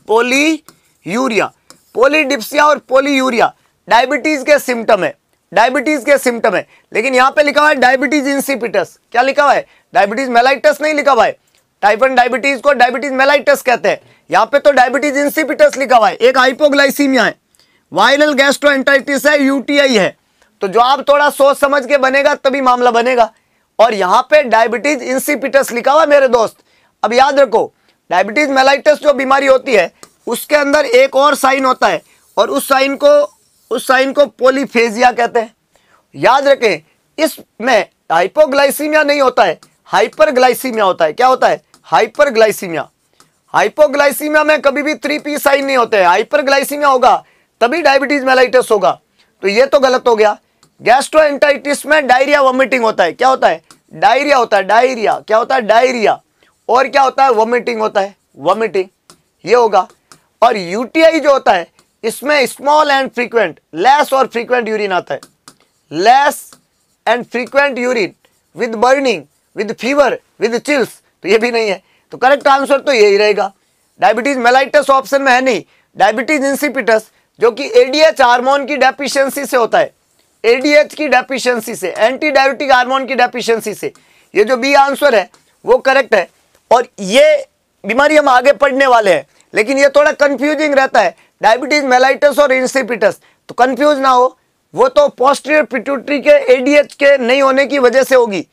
polyuria polydipsia और पोली यूरिया डायबिटीज के सिम्टम है डायबिटीज के सिम्टम है लेकिन यहां पे लिखा हुआ है डायबिटीज इंसिपिटस क्या लिखा हुआ है डायबिटीज मेलाइटस नहीं लिखा हुआ है वन डायबिटीज को डायबिटीज मेलाइटस कहते हैं यहां पे तो डायबिटीज इंसिपिटस लिखा हुआ है एक हाइपोग्लाइसीमिया है वायरल गैस्ट्रोएंटाइटिस है यूटीआई है तो आप थोड़ा सोच समझ के बनेगा तभी मामला बनेगा और यहां पे डायबिटीज इंसिपिटस लिखा हुआ मेरे दोस्त अब याद रखो डायबिटीज मेलाइटस जो बीमारी होती है उसके अंदर एक और साइन होता है और उस साइन को उस साइन को पोलीफेजिया कहते हैं याद रखें इसमें हाइपोग्लाइसीमिया नहीं होता है हाइपरग्लाइसीमिया होता है क्या होता है हाइपरग्लाइसीमिया हाइपोग्लाइसीमिया में कभी भी थ्री पी साइन नहीं होते हैं हाइपरग्लाइसीमिया होगा तभी डायबिटीज मेलाइटस होगा तो ये तो गलत हो गया एंटाइटिस में डायरिया वॉमिटिंग होता है क्या होता है डायरिया होता है डायरिया क्या होता है डायरिया और क्या होता है वॉमिटिंग होता है वॉमिटिंग ये होगा और यूटीआई जो होता है इसमें स्मॉल एंड फ्रीक्वेंट लेस और फ्रीक्वेंट यूरिन आता है less and frequent urine with burning with fever with chills तो ये भी नहीं है तो करेक्ट आंसर तो यही रहेगा डायबिटीज मेलाइटस ऑप्शन में है नहीं डायबिटीज इंसिपिटस जो कि एडीएच हार्मोन की डेफिशिएंसी से होता है एडीएच की डेफिशिएंसी से एंटी डायबिटिक हार्मोन की डेफिशिएंसी से ये जो बी आंसर है वो करेक्ट है और ये बीमारी हम आगे पढ़ने वाले हैं लेकिन ये थोड़ा कंफ्यूजिंग रहता है डायबिटीज मेलाइटस और इंसिपिटस तो कंफ्यूज ना हो वो तो पोस्टीरियर पिट्यूटरी के एडीएच के नहीं होने की वजह से होगी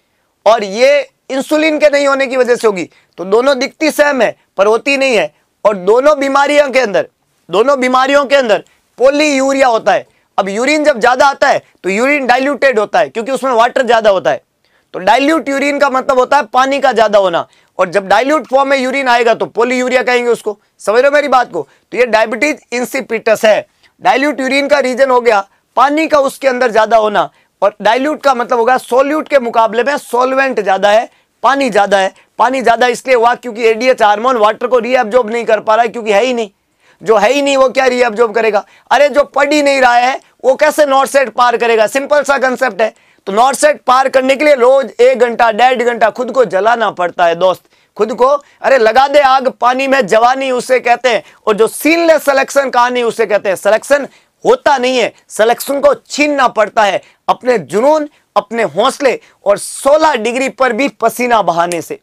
और ये इंसुलिन के नहीं होने की वजह से होगी तो दोनों दिखती सेम है पर होती नहीं है और दोनों बीमारियों के अंदर दोनों बीमारियों के अंदर पोली यूरिया होता है अब यूरिन जब ज़्यादा आता है तो यूरिन डाइल्यूटेड होता है क्योंकि उसमें वाटर ज़्यादा होता है तो डाइल्यूट यूरिन का मतलब होता है पानी का ज़्यादा होना और जब डाइल्यूट फॉर्म में यूरिन आएगा तो पोली यूरिया कहेंगे उसको समझ रहे मेरी बात को तो ये डायबिटीज इंसिपिटस है डाइल्यूट यूरिन का रीजन हो गया पानी का उसके अंदर ज़्यादा होना और डाइल्यूट का मतलब होगा सोल्यूट के मुकाबले में सोलवेंट ज़्यादा है पानी ज़्यादा है पानी ज़्यादा इसलिए हुआ क्योंकि एडीएच हार्मोन वाटर को रीअब्जॉर्ब नहीं कर पा रहा है क्योंकि है ही नहीं जो है ही नहीं वो क्या रीअब्जॉर्ब करेगा अरे जो पढ़ ही नहीं रहा है वो कैसे नॉर्थ सेट पार करेगा सिंपल सा कंसेप्ट है तो नॉर्थ सेट पार करने के लिए रोज एक घंटा डेढ़ घंटा खुद को जलाना पड़ता है दोस्त खुद को अरे लगा दे आग पानी में जवानी उसे कहते हैं और जो सीनलेस सिलेक्शन कहानी उसे कहते हैं सिलेक्शन होता नहीं है सिलेक्शन को छीनना पड़ता है अपने जुनून अपने हौसले और 16 डिग्री पर भी पसीना बहाने से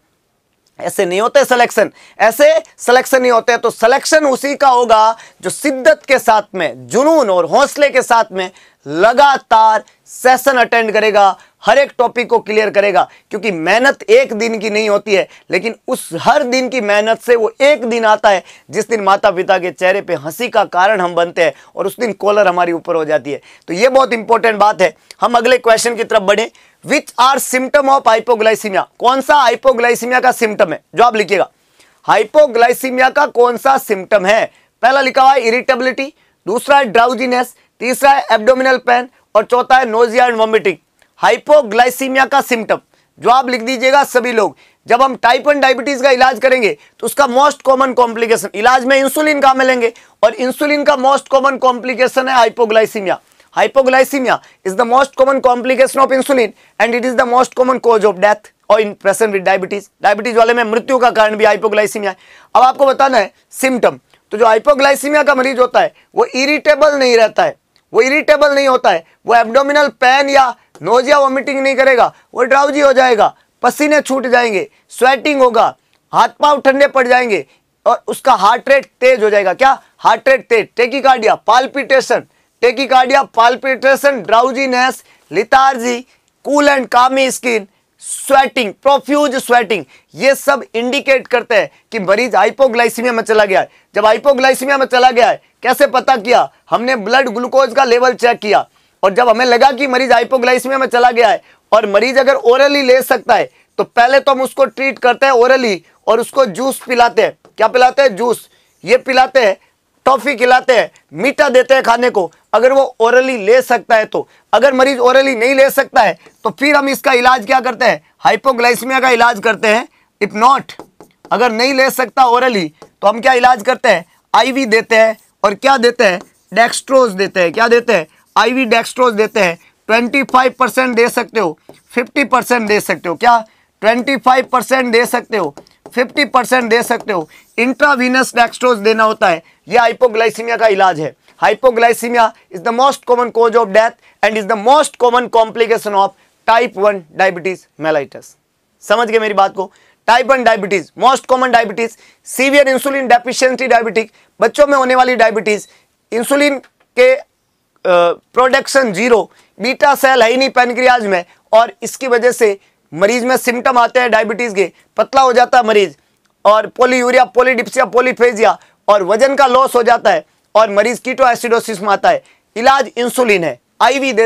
ऐसे नहीं होते सिलेक्शन ऐसे सिलेक्शन नहीं होते तो सिलेक्शन उसी का होगा जो शिद्दत के साथ में जुनून और हौसले के साथ में लगातार सेशन अटेंड करेगा हर एक टॉपिक को क्लियर करेगा क्योंकि मेहनत एक दिन की नहीं होती है लेकिन उस हर दिन की मेहनत से वो एक दिन आता है जिस दिन माता पिता के चेहरे पे हंसी का कारण हम बनते हैं और उस दिन कॉलर हमारी ऊपर हो जाती है तो ये बहुत इंपॉर्टेंट बात है हम अगले क्वेश्चन की तरफ बढ़े which are symptom of hypoglycaemia कौन सा हाइपोग्लाइसीमिया का सिम्टम है जो आप लिखिएगा हाइपोग्लाइसीमिया का कौन सा सिम्टम है पहला लिखा हुआ है इरिटेबिलिटी दूसरा है ड्राउजीनेस तीसरा है एबडोमिनल पेन और चौथा है नोजिया एंड वॉमिटिंग हाइपोग्लाइसीमिया का सिम्टम जवाब लिख दीजिएगा सभी लोग जब हम टाइप वन डायबिटीज का इलाज करेंगे तो उसका मोस्ट कॉमन कॉम्प्लिकेशन इलाज में इंसुलिन का मिलेंगे और इंसुलिन का मोस्ट कॉमन कॉम्प्लिकेशन है hypoglycaemia hypoglycaemia is the most common complication of insulin and it is the most common cause of death और in person with diabetes diabetes वाले में मृत्यु का कारण भी हाइपोग्लाइसीमिया है अब आपको बताना है सिम्टम तो जो हाइपोग्लाइसीमिया का मरीज होता है वो इरिटेबल नहीं रहता है वो इरिटेबल नहीं होता है वो एब्डोमिनल पेन या नोजिया वॉमिटिंग नहीं करेगा वो ड्राउजी हो जाएगा पसीने छूट जाएंगे स्वेटिंग होगा हाथ पाँव ठंडे पड़ जाएंगे और उसका हार्ट रेट तेज हो जाएगा क्या हार्ट रेट तेज tachycardia palpitation tachycardia palpitation drowsiness lethargy cool and clammy skin sweating profuse sweating ये सब इंडिकेट करते हैं कि मरीज हाइपोग्लाइसीमिया में चला गया है जब हाइपोग्लाइसीमिया में चला गया है कैसे पता किया हमने ब्लड ग्लूकोज का लेवल चेक किया और जब हमें लगा कि मरीज आइपोग्लाइसिमिया में चला गया है और मरीज अगर ओरली ले सकता है तो पहले तो हम उसको ट्रीट करते हैं ओरली और उसको जूस पिलाते हैं क्या पिलाते हैं जूस ये पिलाते हैं टॉफी खिलाते हैं मीठा देते हैं खाने को अगर वो ओरली ले सकता है तो अगर मरीज ओरली नहीं ले सकता है तो फिर हम इसका इलाज क्या करते हैं हाइपोग्लाइसमिया का इलाज करते हैं इफ नॉट अगर नहीं ले सकता ओरली तो हम क्या इलाज करते हैं आईवी देते हैं और क्या देते हैं डेक्स्ट्रोज देते हैं क्या देते हैं आईवी डेक्स्ट्रोज देते हैं ट्वेंटी फाइव परसेंट दे सकते हो फिफ्टी परसेंट दे सकते हो क्या ट्वेंटी फाइव परसेंट दे सकते हो फिफ्टी परसेंट दे सकते हो इंट्रावीनस डेक्स्ट्रोज देना होता है यह हाइपोग्लाइसिमिया का इलाज है hypoglycaemia is the most common cause of death and is the most common complication of type one diabetes mellitus समझ गए मेरी बात को type one diabetes most common diabetes severe insulin deficiency diabetic बच्चों में होने वाली डायबिटीज इंसुलिन के प्रोडक्शन जीरो बीटा सेल है ही नहीं पेनक्रियाज में और इसकी वजह से मरीज में सिम्टम आते हैं डायबिटीज़ के पतला हो जाता है मरीज और पोलीयूरिया पोलीडिप्सिया पोलीफेजिया और वजन का लॉस हो जाता है और मरीज कीटो एसिडोसिस में आता है इलाज इंसुलिन है आईवी दे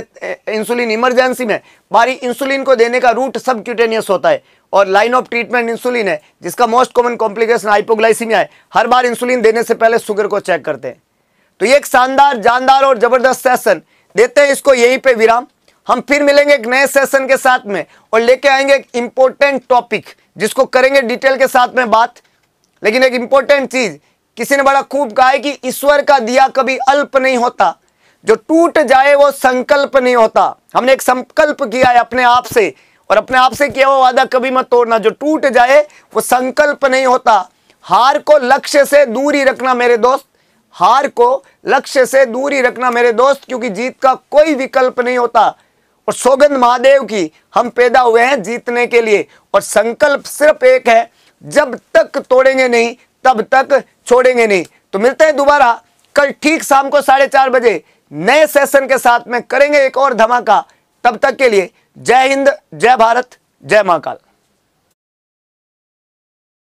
इंसुलिन इमरजेंसी में बारी इंसुलिन को देने का रूट सब क्यूटेनियस होता है और लाइन ऑफ ट्रीटमेंट इंसुलिन है जिसका मोस्ट कॉमन कॉम्प्लिकेशन आइपोग्लाइसी में आए हर बार इंसुलिन देने से पहले शुगर को चेक करते हैं तो ये एक शानदार जानदार और ज़बरदस्त सेशन देते हैं इसको यहीं पर विराम हम फिर मिलेंगे एक नए सेशन के साथ में और लेके आएंगे एक इंपॉर्टेंट टॉपिक जिसको करेंगे डिटेल के साथ में बात लेकिन एक इंपॉर्टेंट चीज़ किसी ने बड़ा खूब कहा है कि ईश्वर का दिया कभी अल्प नहीं होता जो टूट जाए वो संकल्प नहीं होता हमने एक संकल्प किया है अपने आप से और अपने आप से किया वो वादा कभी मत तोड़ना जो टूट जाए वो संकल्प नहीं होता हार को लक्ष्य से दूरी रखना मेरे दोस्त हार को लक्ष्य से दूरी रखना मेरे दोस्त क्योंकि जीत का कोई विकल्प नहीं होता और सौगंध महादेव की हम पैदा हुए हैं जीतने के लिए और संकल्प सिर्फ एक है जब तक तोड़ेंगे नहीं तब तक छोड़ेंगे नहीं तो मिलते हैं दोबारा कल ठीक शाम को साढ़े चार बजे नए सेशन के साथ में करेंगे एक और धमाका तब तक के लिए जय हिंद जय भारत जय महाकाल